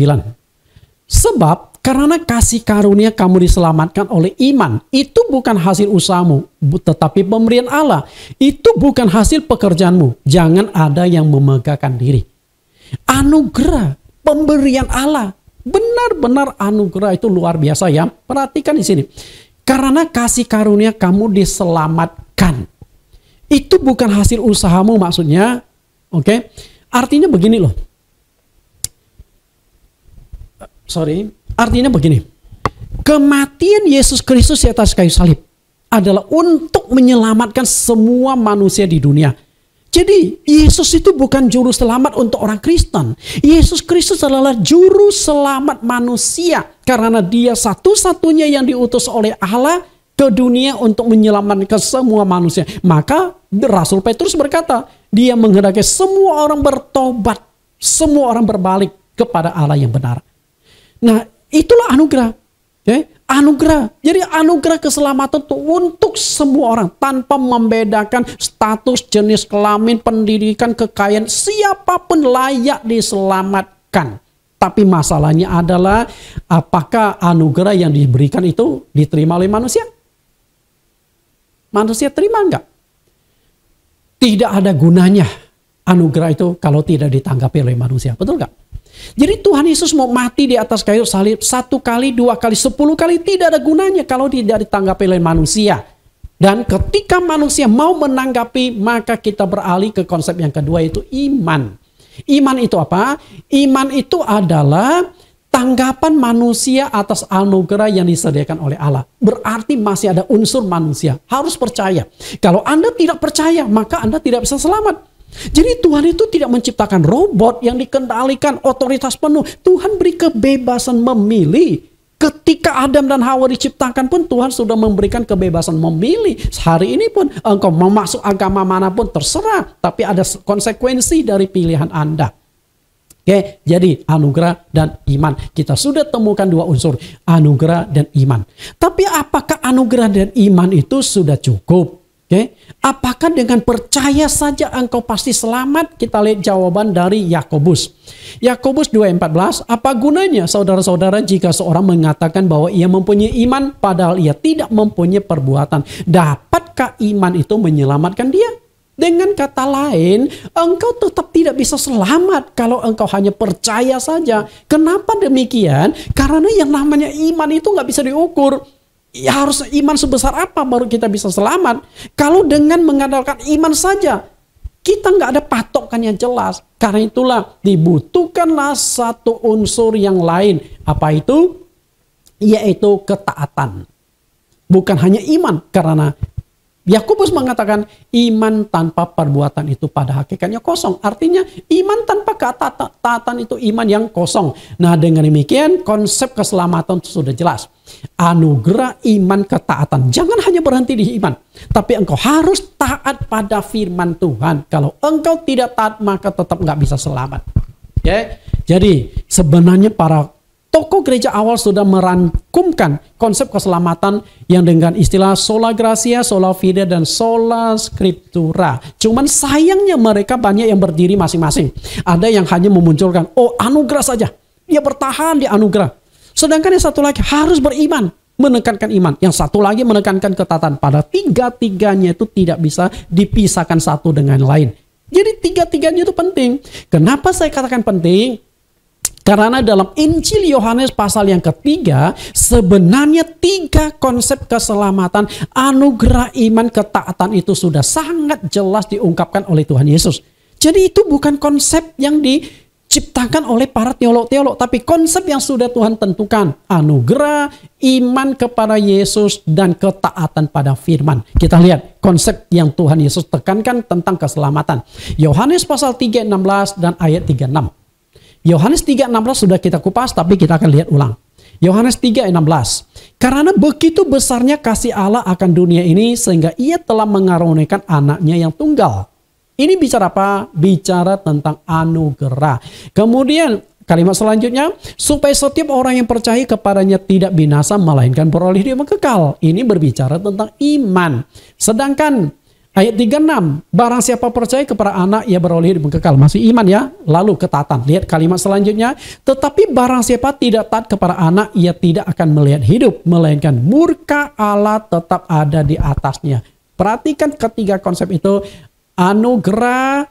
Sebab karena kasih karunia kamu diselamatkan oleh iman. Itu bukan hasil usahamu, tetapi pemberian Allah. Itu bukan hasil pekerjaanmu. Jangan ada yang memegahkan diri. Anugerah, pemberian Allah. Benar-benar anugerah itu luar biasa ya. Perhatikan di sini. Karena kasih karunia kamu diselamatkan. Itu bukan hasil usahamu maksudnya. Oke. Okay? Artinya begini loh sorry, artinya begini. Kematian Yesus Kristus di atas kayu salib adalah untuk menyelamatkan semua manusia di dunia. Jadi Yesus itu bukan juru selamat untuk orang Kristen. Yesus Kristus adalah juru selamat manusia karena dia satu-satunya yang diutus oleh Allah ke dunia untuk menyelamatkan semua manusia. Maka Rasul Petrus berkata, dia menghendaki semua orang bertobat, semua orang berbalik kepada Allah yang benar. Nah, itulah anugerah. Ya, anugerah. Jadi anugerah keselamatan itu untuk semua orang tanpa membedakan status, jenis kelamin, pendidikan, kekayaan, siapapun layak diselamatkan. Tapi masalahnya adalah apakah anugerah yang diberikan itu diterima oleh manusia? Manusia terima enggak? Tidak ada gunanya anugerah itu kalau tidak ditanggapi oleh manusia. Betul enggak? Jadi Tuhan Yesus mau mati di atas kayu salib satu kali, dua kali, sepuluh kali tidak ada gunanya kalau tidak ditanggapi oleh manusia. Dan ketika manusia mau menanggapi maka kita beralih ke konsep yang kedua yaitu iman. Iman itu apa? Iman itu adalah tanggapan manusia atas anugerah yang disediakan oleh Allah. Berarti masih ada unsur manusia. Harus percaya. Kalau Anda tidak percaya, maka Anda tidak bisa selamat. Jadi Tuhan itu tidak menciptakan robot yang dikendalikan otoritas penuh. Tuhan beri kebebasan memilih. Ketika Adam dan Hawa diciptakan pun Tuhan sudah memberikan kebebasan memilih. Hari ini pun engkau mau masuk agama manapun terserah. Tapi ada konsekuensi dari pilihan Anda. Oke, jadi anugerah dan iman. Kita sudah temukan dua unsur, anugerah dan iman. Tapi apakah anugerah dan iman itu sudah cukup? Okay. Ya, apakah dengan percaya saja engkau pasti selamat? Kita lihat jawaban dari Yakobus. Yakobus 2:14, apa gunanya saudara-saudara jika seorang mengatakan bahwa ia mempunyai iman padahal ia tidak mempunyai perbuatan? Dapatkah iman itu menyelamatkan dia? Dengan kata lain, engkau tetap tidak bisa selamat kalau engkau hanya percaya saja. Kenapa demikian? Karena yang namanya iman itu nggak bisa diukur ya harus iman sebesar apa baru kita bisa selamat? Kalau dengan mengandalkan iman saja, kita nggak ada patokan yang jelas. Karena itulah dibutuhkanlah satu unsur yang lain. Apa itu? Yaitu ketaatan. Bukan hanya iman, karena Yakobus mengatakan iman tanpa perbuatan itu pada hakikatnya kosong. Artinya iman tanpa kata taatan itu iman yang kosong. Nah dengan demikian konsep keselamatan sudah jelas. Anugerah iman ketaatan. Jangan hanya berhenti di iman. Tapi engkau harus taat pada firman Tuhan. Kalau engkau tidak taat maka tetap nggak bisa selamat. Ya, okay? Jadi sebenarnya para Toko gereja awal sudah merangkumkan konsep keselamatan yang dengan istilah sola gracia, sola fide, dan sola scriptura. Cuman sayangnya mereka banyak yang berdiri masing-masing. Ada yang hanya memunculkan, oh anugerah saja. Dia bertahan di anugerah. Sedangkan yang satu lagi harus beriman, menekankan iman. Yang satu lagi menekankan ketatan Pada tiga-tiganya itu tidak bisa dipisahkan satu dengan lain. Jadi tiga-tiganya itu penting. Kenapa saya katakan penting? Karena dalam Injil Yohanes pasal yang ketiga, sebenarnya tiga konsep keselamatan, anugerah iman, ketaatan itu sudah sangat jelas diungkapkan oleh Tuhan Yesus. Jadi itu bukan konsep yang diciptakan oleh para teolog-teolog, tapi konsep yang sudah Tuhan tentukan. Anugerah, iman kepada Yesus, dan ketaatan pada firman. Kita lihat konsep yang Tuhan Yesus tekankan tentang keselamatan. Yohanes pasal 3, 16 dan ayat 36. Yohanes 3:16 sudah kita kupas tapi kita akan lihat ulang. Yohanes 3:16. Karena begitu besarnya kasih Allah akan dunia ini sehingga ia telah mengaruniakan anaknya yang tunggal. Ini bicara apa? Bicara tentang anugerah. Kemudian Kalimat selanjutnya, supaya setiap orang yang percaya kepadanya tidak binasa melainkan beroleh hidup yang kekal. Ini berbicara tentang iman. Sedangkan Ayat 36, barang siapa percaya kepada anak ia beroleh hidup kekal. Masih iman ya. Lalu ketatan. Lihat kalimat selanjutnya. Tetapi barang siapa tidak taat kepada anak ia tidak akan melihat hidup. Melainkan murka Allah tetap ada di atasnya. Perhatikan ketiga konsep itu. Anugerah.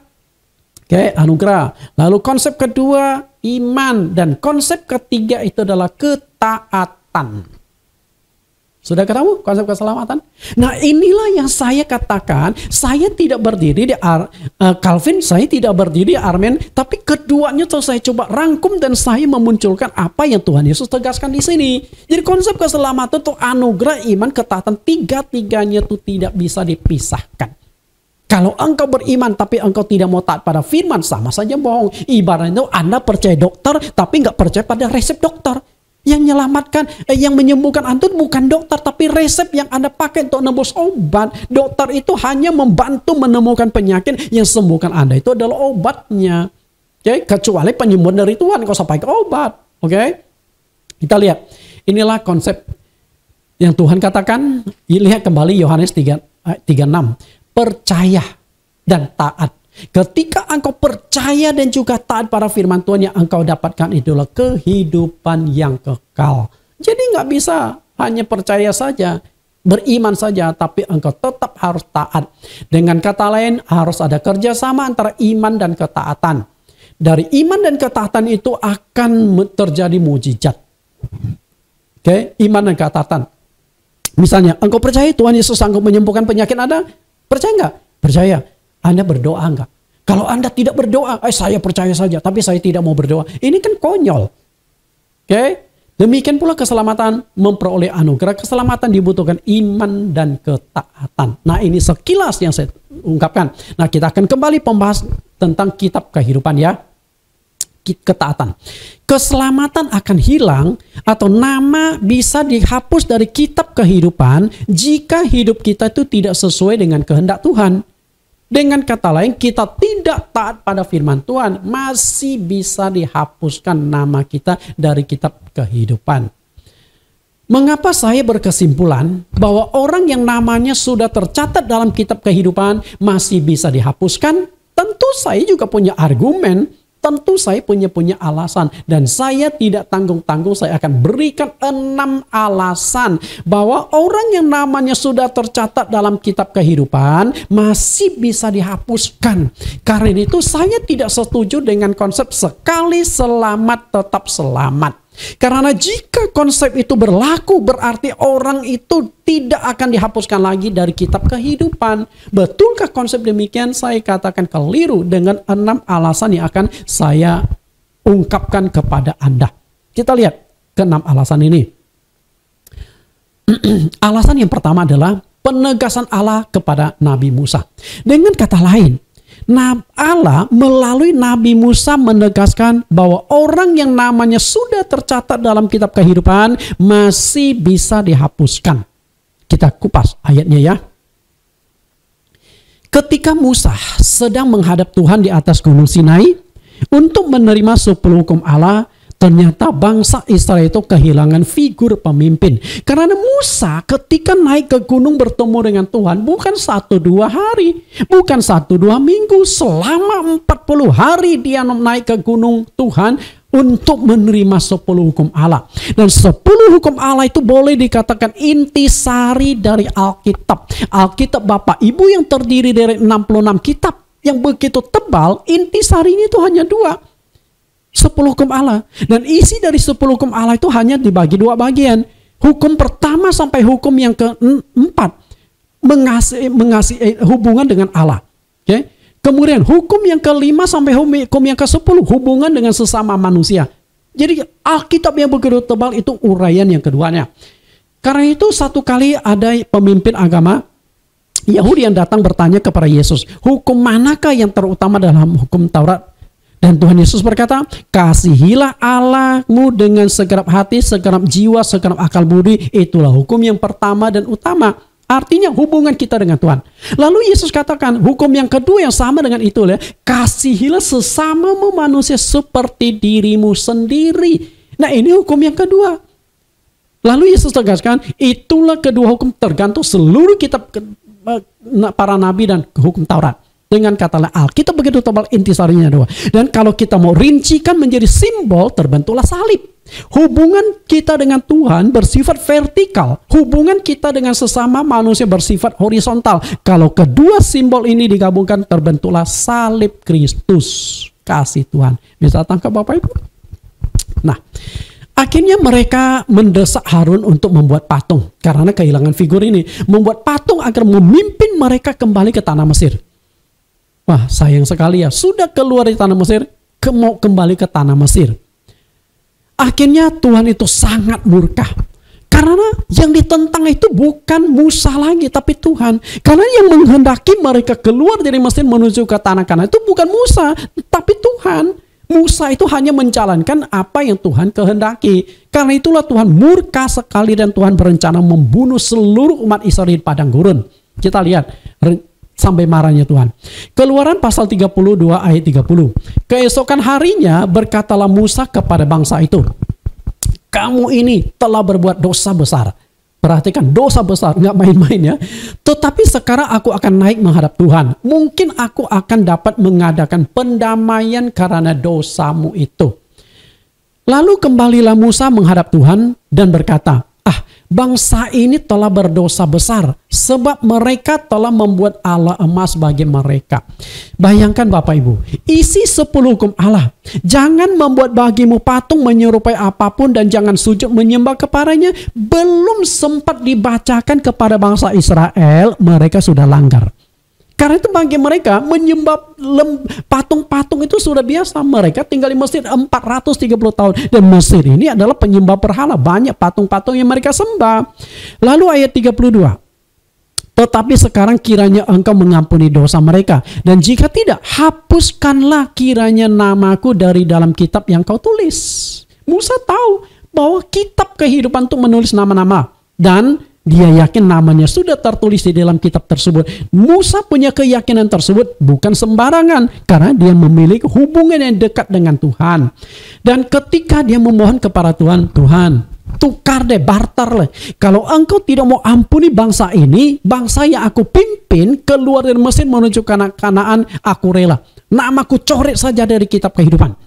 Oke, okay, anugerah. Lalu konsep kedua iman. Dan konsep ketiga itu adalah ketaatan. Sudah ketemu konsep keselamatan? Nah inilah yang saya katakan, saya tidak berdiri di Ar, eh, Calvin, saya tidak berdiri di Armen, tapi keduanya tuh saya coba rangkum dan saya memunculkan apa yang Tuhan Yesus tegaskan di sini. Jadi konsep keselamatan itu anugerah iman ketaatan tiga-tiganya itu tidak bisa dipisahkan. Kalau engkau beriman tapi engkau tidak mau taat pada firman sama saja bohong. Ibaratnya Anda percaya dokter tapi nggak percaya pada resep dokter. Yang menyelamatkan, eh, yang menyembuhkan antum bukan dokter, tapi resep yang Anda pakai untuk nembus obat. Dokter itu hanya membantu menemukan penyakit yang sembuhkan Anda itu adalah obatnya. Oke, okay? kecuali penyembuhan dari Tuhan, kau sampai ke obat. Oke, okay? kita lihat. Inilah konsep yang Tuhan katakan. Lihat kembali Yohanes 36. Eh, Percaya dan taat Ketika engkau percaya dan juga taat pada firman Tuhan yang engkau dapatkan itulah kehidupan yang kekal. Jadi nggak bisa hanya percaya saja, beriman saja, tapi engkau tetap harus taat. Dengan kata lain harus ada kerjasama antara iman dan ketaatan. Dari iman dan ketaatan itu akan terjadi mujizat. Oke, okay? iman dan ketaatan. Misalnya, engkau percaya Tuhan Yesus sanggup menyembuhkan penyakit Anda? Percaya nggak? Percaya. Anda berdoa enggak? Kalau Anda tidak berdoa, eh saya percaya saja, tapi saya tidak mau berdoa. Ini kan konyol. Oke? Okay? Demikian pula keselamatan memperoleh anugerah. Keselamatan dibutuhkan iman dan ketaatan. Nah ini sekilas yang saya ungkapkan. Nah kita akan kembali membahas tentang kitab kehidupan ya. Ketaatan. Keselamatan akan hilang atau nama bisa dihapus dari kitab kehidupan jika hidup kita itu tidak sesuai dengan kehendak Tuhan. Dengan kata lain, kita tidak taat pada firman Tuhan, masih bisa dihapuskan nama kita dari kitab kehidupan. Mengapa saya berkesimpulan bahwa orang yang namanya sudah tercatat dalam kitab kehidupan masih bisa dihapuskan? Tentu saya juga punya argumen Tentu saya punya punya alasan dan saya tidak tanggung-tanggung saya akan berikan enam alasan bahwa orang yang namanya sudah tercatat dalam kitab kehidupan masih bisa dihapuskan. Karena itu saya tidak setuju dengan konsep sekali selamat tetap selamat. Karena jika konsep itu berlaku berarti orang itu tidak akan dihapuskan lagi dari kitab kehidupan. Betulkah konsep demikian? Saya katakan keliru dengan enam alasan yang akan saya ungkapkan kepada Anda. Kita lihat keenam alasan ini. alasan yang pertama adalah penegasan Allah kepada Nabi Musa. Dengan kata lain, Allah melalui Nabi Musa menegaskan bahwa orang yang namanya sudah tercatat dalam kitab kehidupan masih bisa dihapuskan. Kita kupas ayatnya ya. Ketika Musa sedang menghadap Tuhan di atas gunung Sinai untuk menerima sepuluh hukum Allah, Ternyata bangsa Israel itu kehilangan figur pemimpin. Karena Musa ketika naik ke gunung bertemu dengan Tuhan bukan satu dua hari, bukan satu dua minggu, selama 40 hari dia naik ke gunung Tuhan untuk menerima 10 hukum Allah. Dan 10 hukum Allah itu boleh dikatakan intisari dari Alkitab. Alkitab Bapak Ibu yang terdiri dari 66 kitab yang begitu tebal, intisarinya itu hanya dua Sepuluh hukum Allah. Dan isi dari sepuluh hukum Allah itu hanya dibagi dua bagian. Hukum pertama sampai hukum yang keempat. mengasih eh, hubungan dengan Allah. Oke. Okay? Kemudian hukum yang kelima sampai hukum yang ke sepuluh hubungan dengan sesama manusia. Jadi Alkitab yang begitu tebal itu uraian yang keduanya. Karena itu satu kali ada pemimpin agama Yahudi yang datang bertanya kepada Yesus, hukum manakah yang terutama dalam hukum Taurat? Dan Tuhan Yesus berkata, kasihilah Allahmu dengan segerap hati, segerap jiwa, segerap akal budi. Itulah hukum yang pertama dan utama. Artinya hubungan kita dengan Tuhan. Lalu Yesus katakan, hukum yang kedua yang sama dengan itu ya, kasihilah sesamamu manusia seperti dirimu sendiri. Nah ini hukum yang kedua. Lalu Yesus tegaskan, itulah kedua hukum tergantung seluruh kitab para nabi dan hukum Taurat. Dengan kata lain, Alkitab ah, begitu tebal intisarinya doa. Dan kalau kita mau rincikan menjadi simbol, terbentuklah salib. Hubungan kita dengan Tuhan bersifat vertikal. Hubungan kita dengan sesama manusia bersifat horizontal. Kalau kedua simbol ini digabungkan, terbentuklah salib Kristus. Kasih Tuhan. Bisa tangkap Bapak Ibu? Nah, Akhirnya mereka mendesak Harun untuk membuat patung karena kehilangan figur ini, membuat patung agar memimpin mereka kembali ke tanah Mesir. Wah, sayang sekali ya. Sudah keluar dari tanah Mesir, ke mau kembali ke tanah Mesir. Akhirnya Tuhan itu sangat murka. Karena yang ditentang itu bukan Musa lagi, tapi Tuhan. Karena yang menghendaki mereka keluar dari Mesir menuju ke tanah kanan itu bukan Musa, tapi Tuhan. Musa itu hanya menjalankan apa yang Tuhan kehendaki. Karena itulah Tuhan murka sekali dan Tuhan berencana membunuh seluruh umat Israel di padang gurun. Kita lihat sampai marahnya Tuhan. Keluaran pasal 32 ayat 30. Keesokan harinya berkatalah Musa kepada bangsa itu, "Kamu ini telah berbuat dosa besar." Perhatikan dosa besar, nggak main-main ya. Tetapi sekarang aku akan naik menghadap Tuhan. Mungkin aku akan dapat mengadakan pendamaian karena dosamu itu. Lalu kembalilah Musa menghadap Tuhan dan berkata, Ah, bangsa ini telah berdosa besar sebab mereka telah membuat Allah emas bagi mereka. Bayangkan Bapak Ibu, isi sepuluh hukum Allah. Jangan membuat bagimu patung menyerupai apapun dan jangan sujud menyembah kepadanya. Belum sempat dibacakan kepada bangsa Israel, mereka sudah langgar. Karena itu bagi mereka menyembah patung-patung itu sudah biasa. Mereka tinggal di Mesir 430 tahun. Dan Mesir ini adalah penyembah perhala Banyak patung-patung yang mereka sembah. Lalu ayat 32. Tetapi sekarang kiranya engkau mengampuni dosa mereka. Dan jika tidak, hapuskanlah kiranya namaku dari dalam kitab yang kau tulis. Musa tahu bahwa kitab kehidupan itu menulis nama-nama. Dan dia yakin namanya sudah tertulis di dalam kitab tersebut. Musa punya keyakinan tersebut bukan sembarangan karena dia memiliki hubungan yang dekat dengan Tuhan. Dan ketika dia memohon kepada Tuhan, Tuhan, tukar deh, barter lah. Kalau engkau tidak mau ampuni bangsa ini, bangsa yang aku pimpin keluar dari mesin menuju kanaan, aku rela. Namaku coret saja dari kitab kehidupan.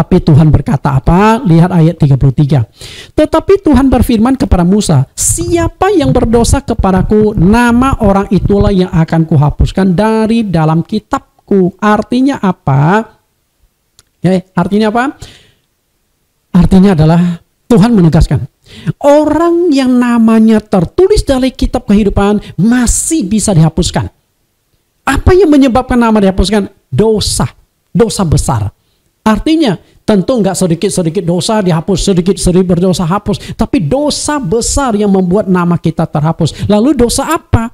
Tetapi Tuhan berkata apa? Lihat ayat 33. Tetapi Tuhan berfirman kepada Musa, siapa yang berdosa kepadaku, nama orang itulah yang akan kuhapuskan dari dalam kitabku. Artinya apa? Ya, artinya apa? Artinya adalah Tuhan menegaskan, orang yang namanya tertulis dari kitab kehidupan masih bisa dihapuskan. Apa yang menyebabkan nama dihapuskan? Dosa, dosa besar. Artinya tentu nggak sedikit-sedikit dosa dihapus, sedikit-sedikit berdosa hapus. Tapi dosa besar yang membuat nama kita terhapus. Lalu dosa apa?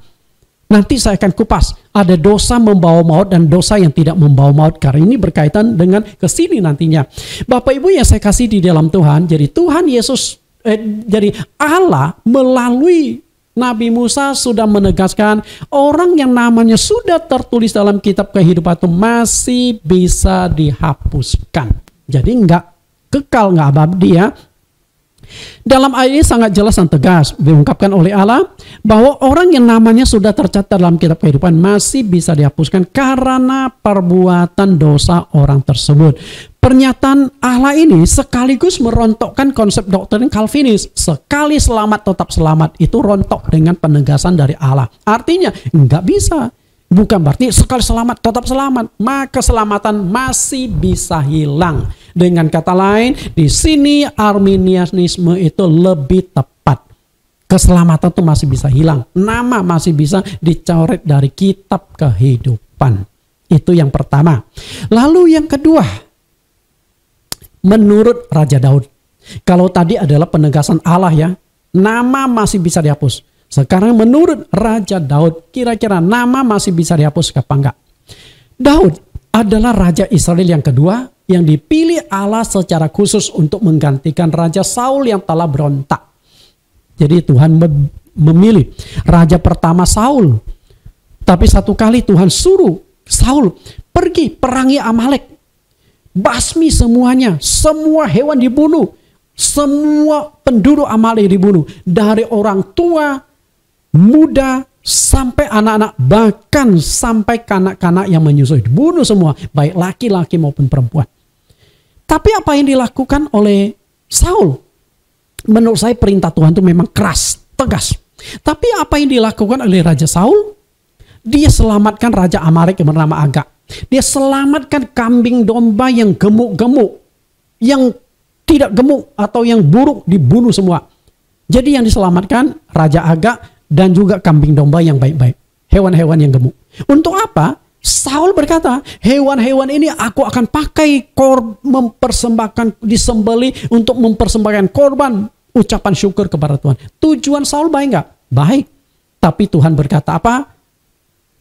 Nanti saya akan kupas. Ada dosa membawa maut dan dosa yang tidak membawa maut. Karena ini berkaitan dengan kesini nantinya. Bapak Ibu yang saya kasih di dalam Tuhan. Jadi Tuhan Yesus, eh, jadi Allah melalui Nabi Musa sudah menegaskan orang yang namanya sudah tertulis dalam kitab kehidupan itu masih bisa dihapuskan. Jadi nggak kekal nggak abadi ya. Dalam ayat ini sangat jelas dan tegas diungkapkan oleh Allah bahwa orang yang namanya sudah tercatat dalam kitab kehidupan masih bisa dihapuskan karena perbuatan dosa orang tersebut. Pernyataan Allah ini sekaligus merontokkan konsep doktrin Calvinis. Sekali selamat tetap selamat itu rontok dengan penegasan dari Allah. Artinya nggak bisa Bukan berarti sekali selamat tetap selamat, maka keselamatan masih bisa hilang. Dengan kata lain, di sini Arminianisme itu lebih tepat. Keselamatan itu masih bisa hilang, nama masih bisa dicoret dari kitab kehidupan. Itu yang pertama. Lalu yang kedua, menurut Raja Daud. Kalau tadi adalah penegasan Allah ya, nama masih bisa dihapus. Sekarang menurut Raja Daud, kira-kira nama masih bisa dihapus apa enggak? Daud adalah Raja Israel yang kedua yang dipilih Allah secara khusus untuk menggantikan Raja Saul yang telah berontak. Jadi Tuhan memilih Raja pertama Saul. Tapi satu kali Tuhan suruh Saul pergi perangi Amalek. Basmi semuanya, semua hewan dibunuh. Semua penduduk Amalek dibunuh. Dari orang tua muda sampai anak-anak bahkan sampai kanak-kanak yang menyusui dibunuh semua baik laki-laki maupun perempuan. Tapi apa yang dilakukan oleh Saul? Menurut saya perintah Tuhan itu memang keras, tegas. Tapi apa yang dilakukan oleh Raja Saul? Dia selamatkan Raja Amalek yang bernama Agak. Dia selamatkan kambing domba yang gemuk-gemuk, yang tidak gemuk atau yang buruk dibunuh semua. Jadi yang diselamatkan Raja Agak dan juga kambing domba yang baik-baik. Hewan-hewan yang gemuk. Untuk apa? Saul berkata, hewan-hewan ini aku akan pakai kor mempersembahkan disembeli untuk mempersembahkan korban ucapan syukur kepada Tuhan. Tujuan Saul baik nggak? Baik. Tapi Tuhan berkata apa?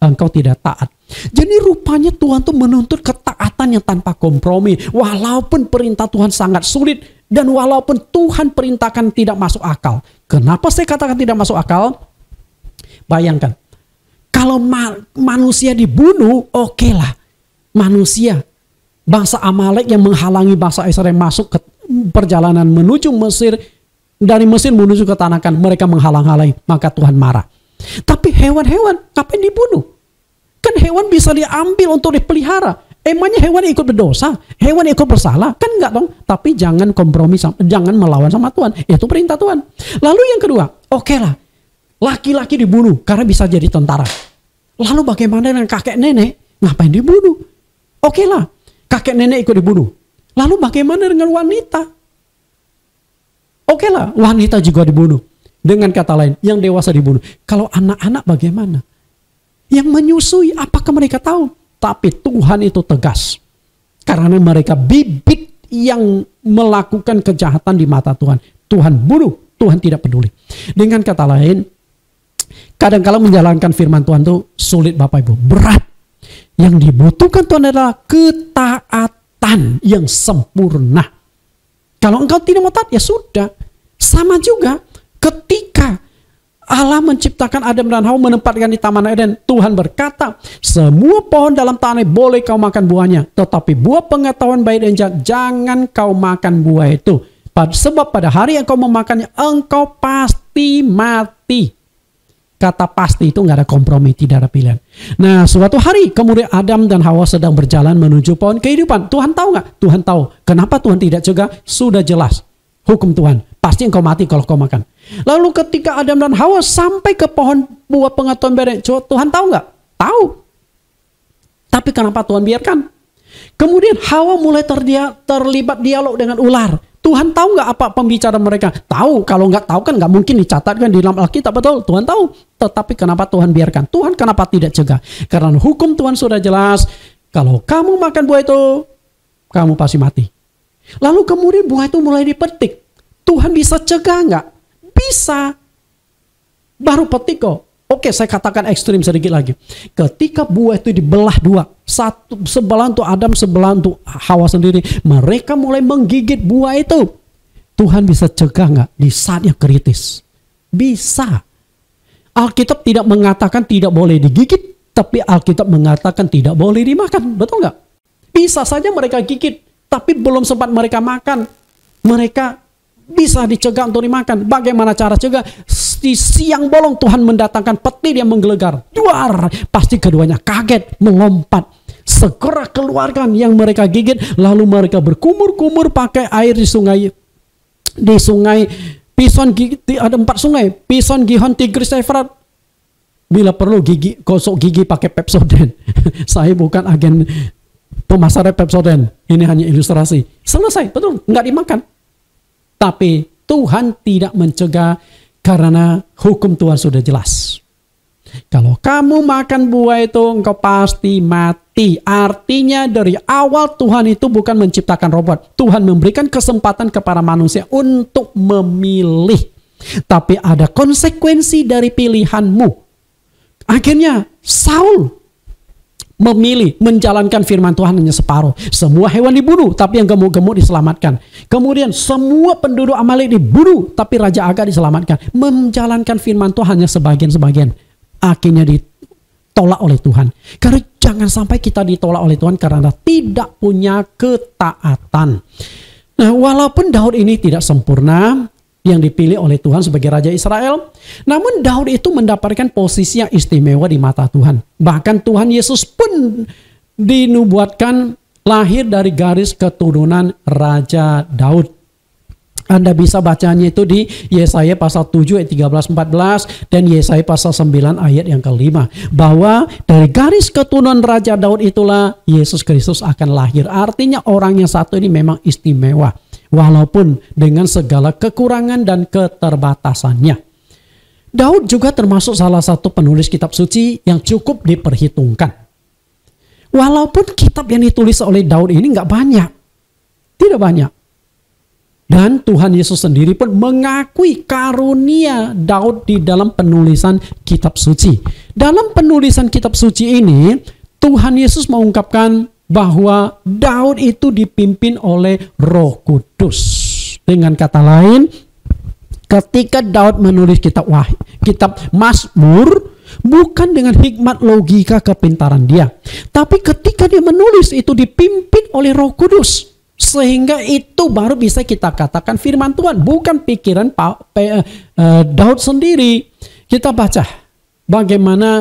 Engkau tidak taat. Jadi rupanya Tuhan tuh menuntut ketaatan yang tanpa kompromi. Walaupun perintah Tuhan sangat sulit. Dan walaupun Tuhan perintahkan tidak masuk akal. Kenapa saya katakan tidak masuk akal? Bayangkan, kalau ma manusia dibunuh, oke okay lah. Manusia, bangsa Amalek yang menghalangi bangsa Israel masuk ke perjalanan menuju Mesir, dari Mesir menuju ke Tanakan, mereka menghalang-halangi, maka Tuhan marah. Tapi hewan-hewan, kapan dibunuh? Kan hewan bisa diambil untuk dipelihara. Emangnya hewan ikut berdosa? Hewan ikut bersalah? Kan enggak dong. Tapi jangan kompromi, sama, jangan melawan sama Tuhan. Itu perintah Tuhan. Lalu yang kedua, oke okay lah. Laki-laki dibunuh karena bisa jadi tentara. Lalu bagaimana dengan kakek nenek? Ngapain dibunuh? Oke lah, kakek nenek ikut dibunuh. Lalu bagaimana dengan wanita? Oke lah, wanita juga dibunuh. Dengan kata lain, yang dewasa dibunuh. Kalau anak-anak bagaimana? Yang menyusui, apakah mereka tahu? Tapi Tuhan itu tegas. Karena mereka bibit yang melakukan kejahatan di mata Tuhan. Tuhan bunuh, Tuhan tidak peduli. Dengan kata lain, Kadang-kala menjalankan firman Tuhan itu sulit Bapak Ibu, berat. Yang dibutuhkan Tuhan adalah ketaatan yang sempurna. Kalau engkau tidak mau taat, ya sudah. Sama juga ketika Allah menciptakan Adam dan Hawa menempatkan di Taman Eden. Tuhan berkata, semua pohon dalam tanah boleh kau makan buahnya. Tetapi buah pengetahuan baik dan jahat, jangan kau makan buah itu. Sebab pada hari yang kau memakannya, engkau pasti mati kata pasti itu nggak ada kompromi, tidak ada pilihan. Nah, suatu hari kemudian Adam dan Hawa sedang berjalan menuju pohon kehidupan. Tuhan tahu nggak? Tuhan tahu. Kenapa Tuhan tidak juga? Sudah jelas. Hukum Tuhan. Pasti engkau mati kalau kau makan. Lalu ketika Adam dan Hawa sampai ke pohon buah pengetahuan beren, Tuhan tahu nggak? Tahu. Tapi kenapa Tuhan biarkan? Kemudian Hawa mulai terlibat dialog dengan ular. Tuhan tahu nggak apa pembicara mereka? Tahu. Kalau nggak tahu kan nggak mungkin dicatatkan di dalam Alkitab betul. Tuhan tahu. Tetapi kenapa Tuhan biarkan? Tuhan kenapa tidak cegah? Karena hukum Tuhan sudah jelas. Kalau kamu makan buah itu, kamu pasti mati. Lalu kemudian buah itu mulai dipetik. Tuhan bisa cegah nggak? Bisa. Baru petik kok. Oke, saya katakan ekstrim sedikit lagi. Ketika buah itu dibelah dua, satu sebelah untuk Adam, sebelah untuk Hawa sendiri, mereka mulai menggigit buah itu. Tuhan bisa cegah nggak di saat yang kritis? Bisa. Alkitab tidak mengatakan tidak boleh digigit, tapi Alkitab mengatakan tidak boleh dimakan. Betul nggak? Bisa saja mereka gigit, tapi belum sempat mereka makan. Mereka bisa dicegah untuk dimakan. Bagaimana cara cegah? Di siang bolong Tuhan mendatangkan petir yang menggelegar. Duar! Pasti keduanya kaget, melompat. Segera keluarkan yang mereka gigit, lalu mereka berkumur-kumur pakai air di sungai. Di sungai Pison ada empat sungai, Pison, Gihon, Tigris, Efrat. Bila perlu gigi gosok gigi pakai Pepsodent. Saya bukan agen pemasaran Pepsodent. Ini hanya ilustrasi. Selesai, betul, nggak dimakan. Tapi Tuhan tidak mencegah karena hukum Tuhan sudah jelas. Kalau kamu makan buah itu engkau pasti mati. Artinya dari awal Tuhan itu bukan menciptakan robot. Tuhan memberikan kesempatan kepada manusia untuk memilih. Tapi ada konsekuensi dari pilihanmu. Akhirnya Saul memilih menjalankan firman Tuhan hanya separuh. Semua hewan dibunuh, tapi yang gemuk-gemuk diselamatkan. Kemudian semua penduduk Amalek dibunuh, tapi Raja Aga diselamatkan. Menjalankan firman Tuhan hanya sebagian-sebagian. Akhirnya ditolak oleh Tuhan. Karena jangan sampai kita ditolak oleh Tuhan karena tidak punya ketaatan. Nah, walaupun Daud ini tidak sempurna, yang dipilih oleh Tuhan sebagai raja Israel. Namun Daud itu mendapatkan posisi yang istimewa di mata Tuhan. Bahkan Tuhan Yesus pun dinubuatkan lahir dari garis keturunan Raja Daud. Anda bisa bacanya itu di Yesaya pasal 7 ayat 13 14 dan Yesaya pasal 9 ayat yang kelima bahwa dari garis keturunan Raja Daud itulah Yesus Kristus akan lahir. Artinya orang yang satu ini memang istimewa walaupun dengan segala kekurangan dan keterbatasannya. Daud juga termasuk salah satu penulis kitab suci yang cukup diperhitungkan. Walaupun kitab yang ditulis oleh Daud ini nggak banyak, tidak banyak. Dan Tuhan Yesus sendiri pun mengakui karunia Daud di dalam penulisan kitab suci. Dalam penulisan kitab suci ini, Tuhan Yesus mengungkapkan bahwa Daud itu dipimpin oleh Roh Kudus. Dengan kata lain, ketika Daud menulis kitab wah, kitab Mazmur bukan dengan hikmat logika kepintaran dia, tapi ketika dia menulis itu dipimpin oleh Roh Kudus. Sehingga itu baru bisa kita katakan firman Tuhan, bukan pikiran Pak uh, Daud sendiri. Kita baca bagaimana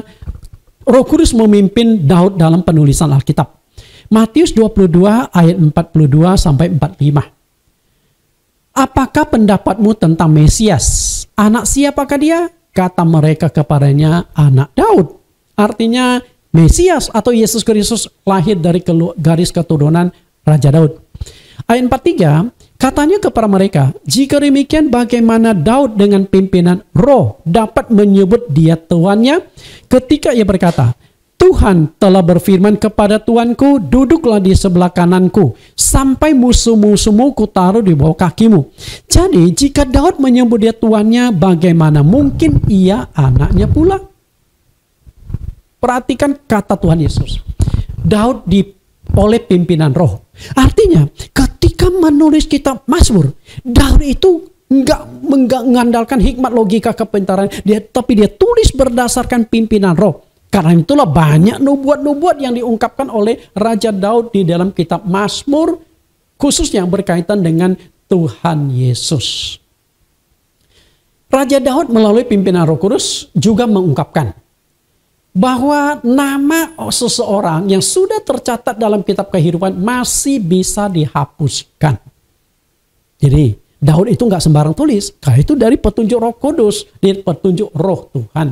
Roh Kudus memimpin Daud dalam penulisan Alkitab. Matius 22 ayat 42 sampai 45. Apakah pendapatmu tentang Mesias? Anak siapakah dia? Kata mereka kepadanya anak Daud. Artinya Mesias atau Yesus Kristus lahir dari garis keturunan Raja Daud. Ayat 43, katanya kepada mereka, jika demikian bagaimana Daud dengan pimpinan roh dapat menyebut dia tuannya ketika ia berkata, Tuhan telah berfirman kepada Tuanku, duduklah di sebelah kananku, sampai musuh-musuhmu ku taruh di bawah kakimu. Jadi jika Daud menyebut dia Tuannya, bagaimana mungkin ia anaknya pula? Perhatikan kata Tuhan Yesus. Daud di oleh pimpinan roh. Artinya ketika menulis kitab Mazmur, Daud itu nggak mengandalkan hikmat logika kepintaran dia tapi dia tulis berdasarkan pimpinan roh karena itulah banyak nubuat-nubuat yang diungkapkan oleh Raja Daud di dalam kitab Mazmur khususnya berkaitan dengan Tuhan Yesus. Raja Daud melalui pimpinan Roh Kudus juga mengungkapkan bahwa nama seseorang yang sudah tercatat dalam kitab kehidupan masih bisa dihapuskan. Jadi Daud itu nggak sembarang tulis, karena itu dari petunjuk Roh Kudus, dari petunjuk Roh Tuhan.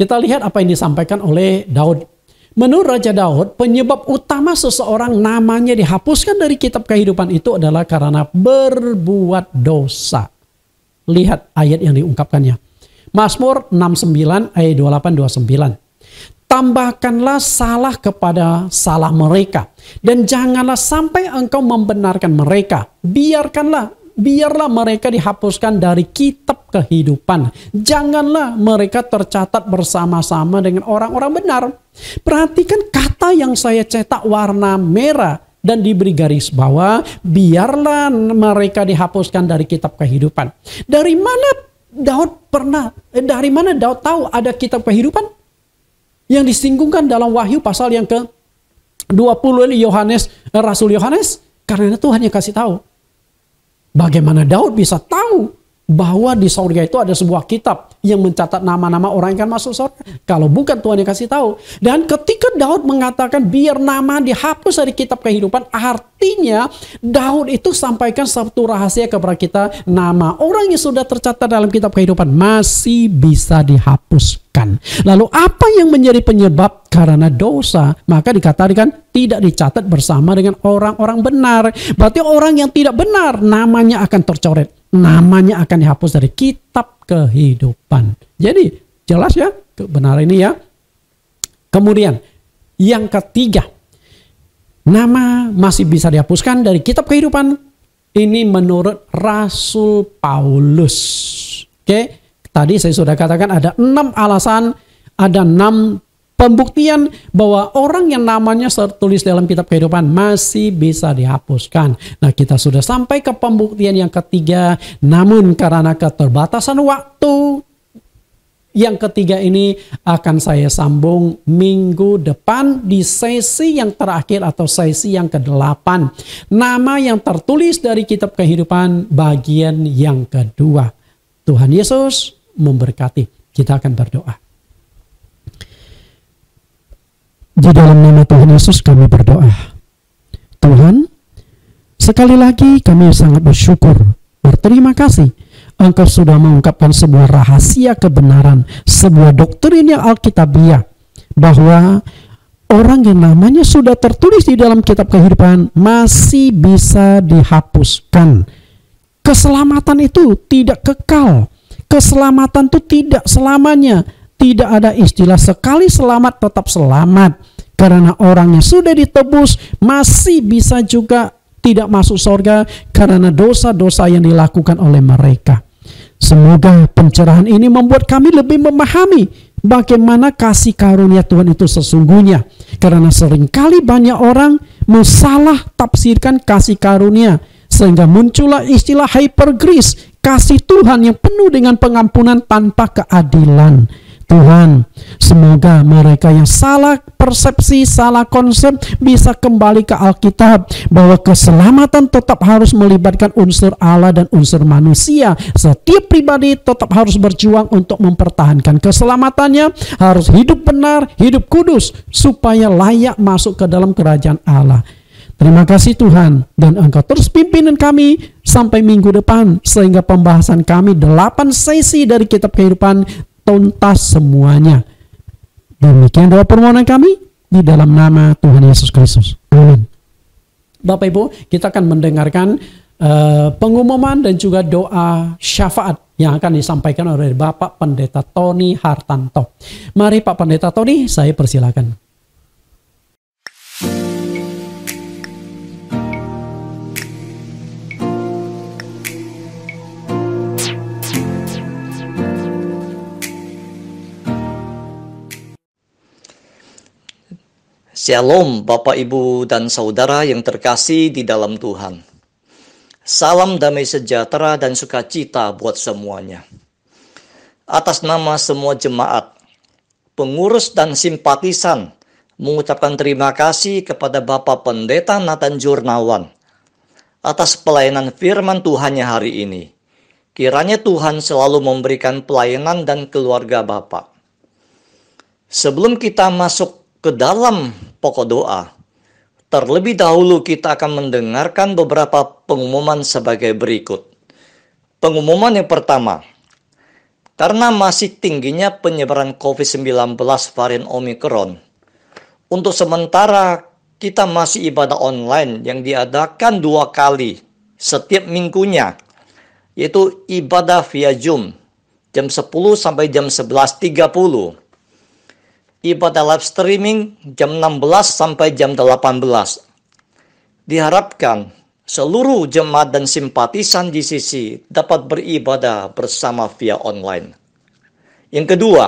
Kita lihat apa yang disampaikan oleh Daud. Menurut Raja Daud, penyebab utama seseorang namanya dihapuskan dari kitab kehidupan itu adalah karena berbuat dosa. Lihat ayat yang diungkapkannya. Mazmur 69 ayat 28 29 tambahkanlah salah kepada salah mereka dan janganlah sampai engkau membenarkan mereka biarkanlah biarlah mereka dihapuskan dari kitab kehidupan. Janganlah mereka tercatat bersama-sama dengan orang-orang benar. Perhatikan kata yang saya cetak warna merah dan diberi garis bawah, biarlah mereka dihapuskan dari kitab kehidupan. Dari mana Daud pernah eh, dari mana Daud tahu ada kitab kehidupan? Yang disinggungkan dalam Wahyu pasal yang ke 20 Yohanes eh, Rasul Yohanes karena Tuhan yang kasih tahu. Bagaimana Daud bisa tahu bahwa di surga itu ada sebuah kitab yang mencatat nama-nama orang yang akan masuk surga. Kalau bukan Tuhan yang kasih tahu. Dan ketika Daud mengatakan biar nama dihapus dari kitab kehidupan, artinya Daud itu sampaikan satu rahasia kepada kita, nama orang yang sudah tercatat dalam kitab kehidupan masih bisa dihapuskan. Lalu apa yang menjadi penyebab karena dosa? Maka dikatakan tidak dicatat bersama dengan orang-orang benar. Berarti orang yang tidak benar namanya akan tercoret namanya akan dihapus dari kitab kehidupan. Jadi jelas ya kebenaran ini ya. Kemudian yang ketiga, nama masih bisa dihapuskan dari kitab kehidupan. Ini menurut Rasul Paulus. Oke, tadi saya sudah katakan ada enam alasan, ada enam Pembuktian bahwa orang yang namanya tertulis dalam kitab kehidupan masih bisa dihapuskan. Nah, kita sudah sampai ke pembuktian yang ketiga, namun karena keterbatasan waktu, yang ketiga ini akan saya sambung minggu depan di sesi yang terakhir atau sesi yang kedelapan. Nama yang tertulis dari kitab kehidupan bagian yang kedua. Tuhan Yesus memberkati. Kita akan berdoa. Di dalam nama Tuhan Yesus kami berdoa. Tuhan, sekali lagi kami sangat bersyukur, berterima kasih Engkau sudah mengungkapkan sebuah rahasia kebenaran, sebuah doktrin yang alkitabiah bahwa orang yang namanya sudah tertulis di dalam kitab kehidupan masih bisa dihapuskan. Keselamatan itu tidak kekal. Keselamatan itu tidak selamanya. Tidak ada istilah sekali selamat tetap selamat. Karena orang yang sudah ditebus masih bisa juga tidak masuk surga karena dosa-dosa yang dilakukan oleh mereka. Semoga pencerahan ini membuat kami lebih memahami bagaimana kasih karunia Tuhan itu sesungguhnya. Karena seringkali banyak orang musalah tafsirkan kasih karunia sehingga muncullah istilah hypergris kasih Tuhan yang penuh dengan pengampunan tanpa keadilan. Tuhan, semoga mereka yang salah persepsi, salah konsep bisa kembali ke Alkitab bahwa keselamatan tetap harus melibatkan unsur Allah dan unsur manusia. Setiap pribadi tetap harus berjuang untuk mempertahankan keselamatannya, harus hidup benar, hidup kudus supaya layak masuk ke dalam kerajaan Allah. Terima kasih Tuhan dan Engkau terus pimpinan kami sampai minggu depan sehingga pembahasan kami 8 sesi dari kitab kehidupan tuntas semuanya. Demikian doa permohonan kami di dalam nama Tuhan Yesus Kristus. Amin. Bapak Ibu, kita akan mendengarkan uh, pengumuman dan juga doa syafaat yang akan disampaikan oleh Bapak Pendeta Tony Hartanto. Mari Pak Pendeta Tony, saya persilakan. Shalom Bapak Ibu dan Saudara yang terkasih di dalam Tuhan. Salam damai sejahtera dan sukacita buat semuanya. Atas nama semua jemaat, pengurus dan simpatisan mengucapkan terima kasih kepada Bapak Pendeta Nathan Jurnawan atas pelayanan firman Tuhannya hari ini. Kiranya Tuhan selalu memberikan pelayanan dan keluarga Bapak. Sebelum kita masuk ke dalam pokok doa. Terlebih dahulu kita akan mendengarkan beberapa pengumuman sebagai berikut. Pengumuman yang pertama, karena masih tingginya penyebaran COVID-19 varian Omicron, untuk sementara kita masih ibadah online yang diadakan dua kali setiap minggunya, yaitu ibadah via Zoom jam 10 sampai jam 11.30 ibadah live streaming jam 16 sampai jam 18. Diharapkan seluruh jemaat dan simpatisan GCC dapat beribadah bersama via online. Yang kedua,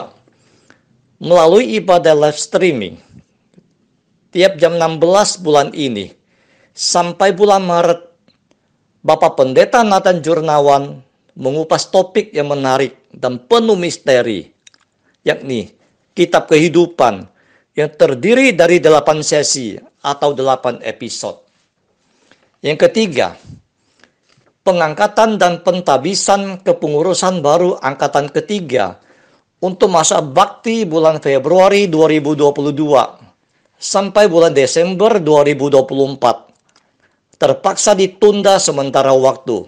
melalui ibadah live streaming tiap jam 16 bulan ini sampai bulan Maret Bapak Pendeta Nathan Jurnawan mengupas topik yang menarik dan penuh misteri, yakni kitab kehidupan yang terdiri dari delapan sesi atau delapan episode. Yang ketiga, pengangkatan dan pentabisan kepengurusan baru angkatan ketiga untuk masa bakti bulan Februari 2022 sampai bulan Desember 2024 terpaksa ditunda sementara waktu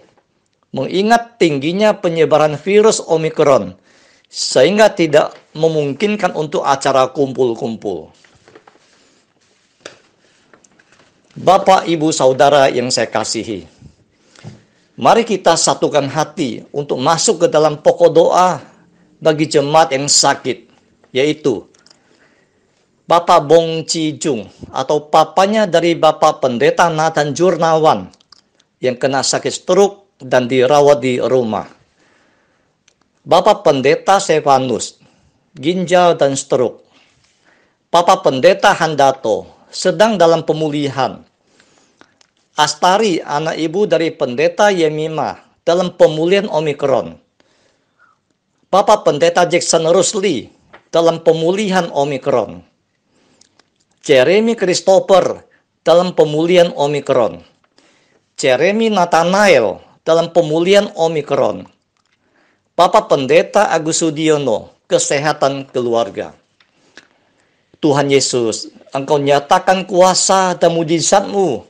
mengingat tingginya penyebaran virus Omikron sehingga tidak memungkinkan untuk acara kumpul-kumpul. Bapak, ibu, saudara yang saya kasihi, mari kita satukan hati untuk masuk ke dalam pokok doa bagi jemaat yang sakit, yaitu Bapak Bong Cijung Jung atau papanya dari Bapak Pendeta Nathan Jurnawan yang kena sakit stroke dan dirawat di rumah. Bapak Pendeta Stefanus ginjal dan stroke. Papa Pendeta Handato sedang dalam pemulihan. Astari, anak ibu dari Pendeta Yemima, dalam pemulihan Omikron. Papa Pendeta Jackson Rusli dalam pemulihan Omikron. Jeremy Christopher dalam pemulihan Omikron. Jeremy Nathanael dalam pemulihan Omikron. Papa Pendeta Agus Sudiono kesehatan keluarga. Tuhan Yesus, Engkau nyatakan kuasa dan mujizatmu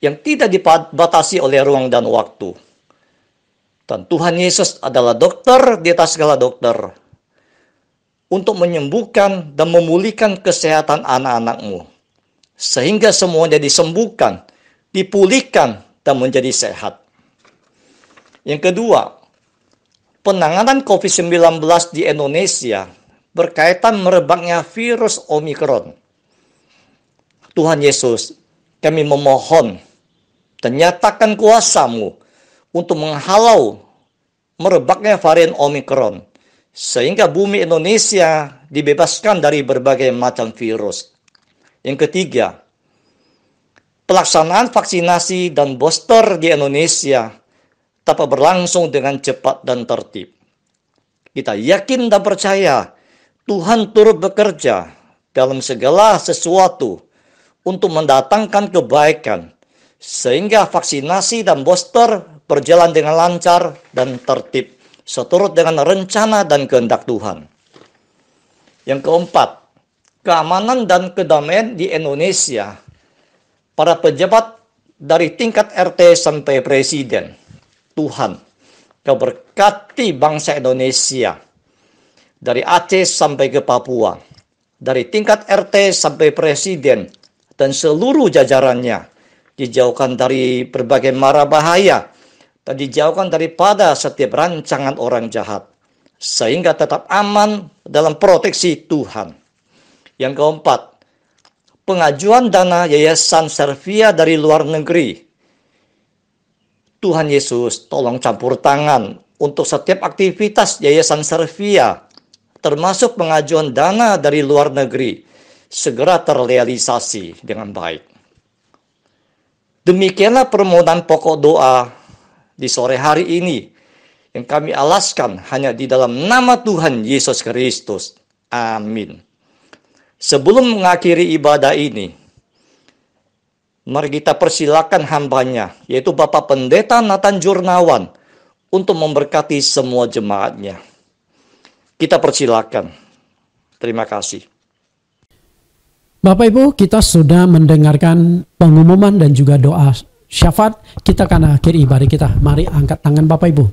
yang tidak dibatasi oleh ruang dan waktu. Dan Tuhan Yesus adalah dokter di atas segala dokter untuk menyembuhkan dan memulihkan kesehatan anak-anakmu. Sehingga semua jadi sembuhkan, dipulihkan, dan menjadi sehat. Yang kedua, penanganan COVID-19 di Indonesia berkaitan merebaknya virus Omikron. Tuhan Yesus, kami memohon dan nyatakan kuasamu untuk menghalau merebaknya varian Omikron sehingga bumi Indonesia dibebaskan dari berbagai macam virus. Yang ketiga, pelaksanaan vaksinasi dan booster di Indonesia tapi berlangsung dengan cepat dan tertib. Kita yakin dan percaya Tuhan turut bekerja dalam segala sesuatu untuk mendatangkan kebaikan, sehingga vaksinasi dan booster berjalan dengan lancar dan tertib, seturut dengan rencana dan kehendak Tuhan. Yang keempat, keamanan dan kedamaian di Indonesia. Para pejabat dari tingkat RT sampai presiden Tuhan, kau berkati bangsa Indonesia dari Aceh sampai ke Papua, dari tingkat RT sampai presiden dan seluruh jajarannya, dijauhkan dari berbagai mara bahaya dan dijauhkan daripada setiap rancangan orang jahat, sehingga tetap aman dalam proteksi Tuhan. Yang keempat, pengajuan dana Yayasan Servia dari luar negeri Tuhan Yesus, tolong campur tangan untuk setiap aktivitas Yayasan Servia, termasuk pengajuan dana dari luar negeri, segera terrealisasi dengan baik. Demikianlah permohonan pokok doa di sore hari ini yang kami alaskan hanya di dalam nama Tuhan Yesus Kristus. Amin. Sebelum mengakhiri ibadah ini, Mari kita persilakan hambanya, yaitu Bapak Pendeta Nathan Jurnawan, untuk memberkati semua jemaatnya. Kita persilakan. Terima kasih. Bapak Ibu, kita sudah mendengarkan pengumuman dan juga doa syafat. Kita akan akhiri ibadah kita. Mari angkat tangan Bapak Ibu.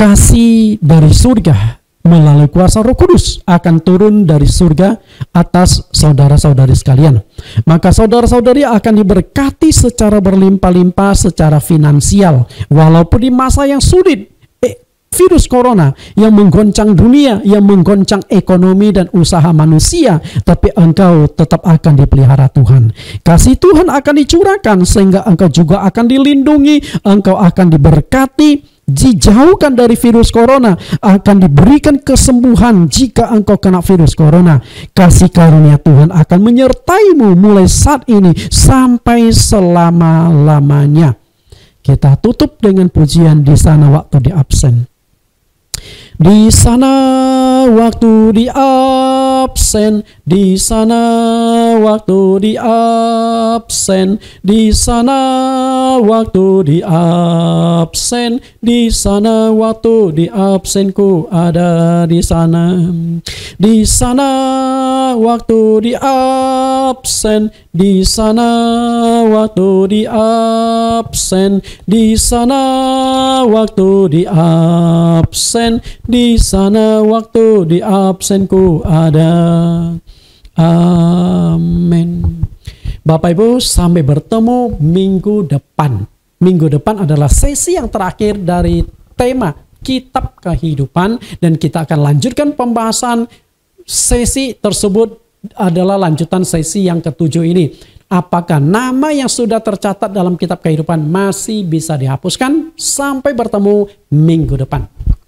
Kasih dari surga melalui kuasa Roh Kudus akan turun dari surga atas saudara-saudari sekalian. Maka saudara-saudari akan diberkati secara berlimpah-limpah secara finansial walaupun di masa yang sulit eh, virus corona yang menggoncang dunia, yang menggoncang ekonomi dan usaha manusia, tapi engkau tetap akan dipelihara Tuhan. Kasih Tuhan akan dicurahkan sehingga engkau juga akan dilindungi, engkau akan diberkati dijauhkan dari virus corona akan diberikan kesembuhan jika engkau kena virus corona. Kasih karunia Tuhan akan menyertaimu mulai saat ini sampai selama-lamanya. Kita tutup dengan pujian di sana waktu di absen. Di sana waktu di absen absen di sana waktu di absen di sana waktu di absen di sana waktu di absenku ada di sana di sana waktu di absen di sana waktu di absen di sana waktu di absen di sana waktu di absenku ada amin Bapak Ibu sampai bertemu minggu depan minggu depan adalah sesi yang terakhir dari tema kitab kehidupan dan kita akan lanjutkan pembahasan sesi tersebut adalah lanjutan sesi yang ketujuh ini. Apakah nama yang sudah tercatat dalam kitab kehidupan masih bisa dihapuskan? Sampai bertemu minggu depan.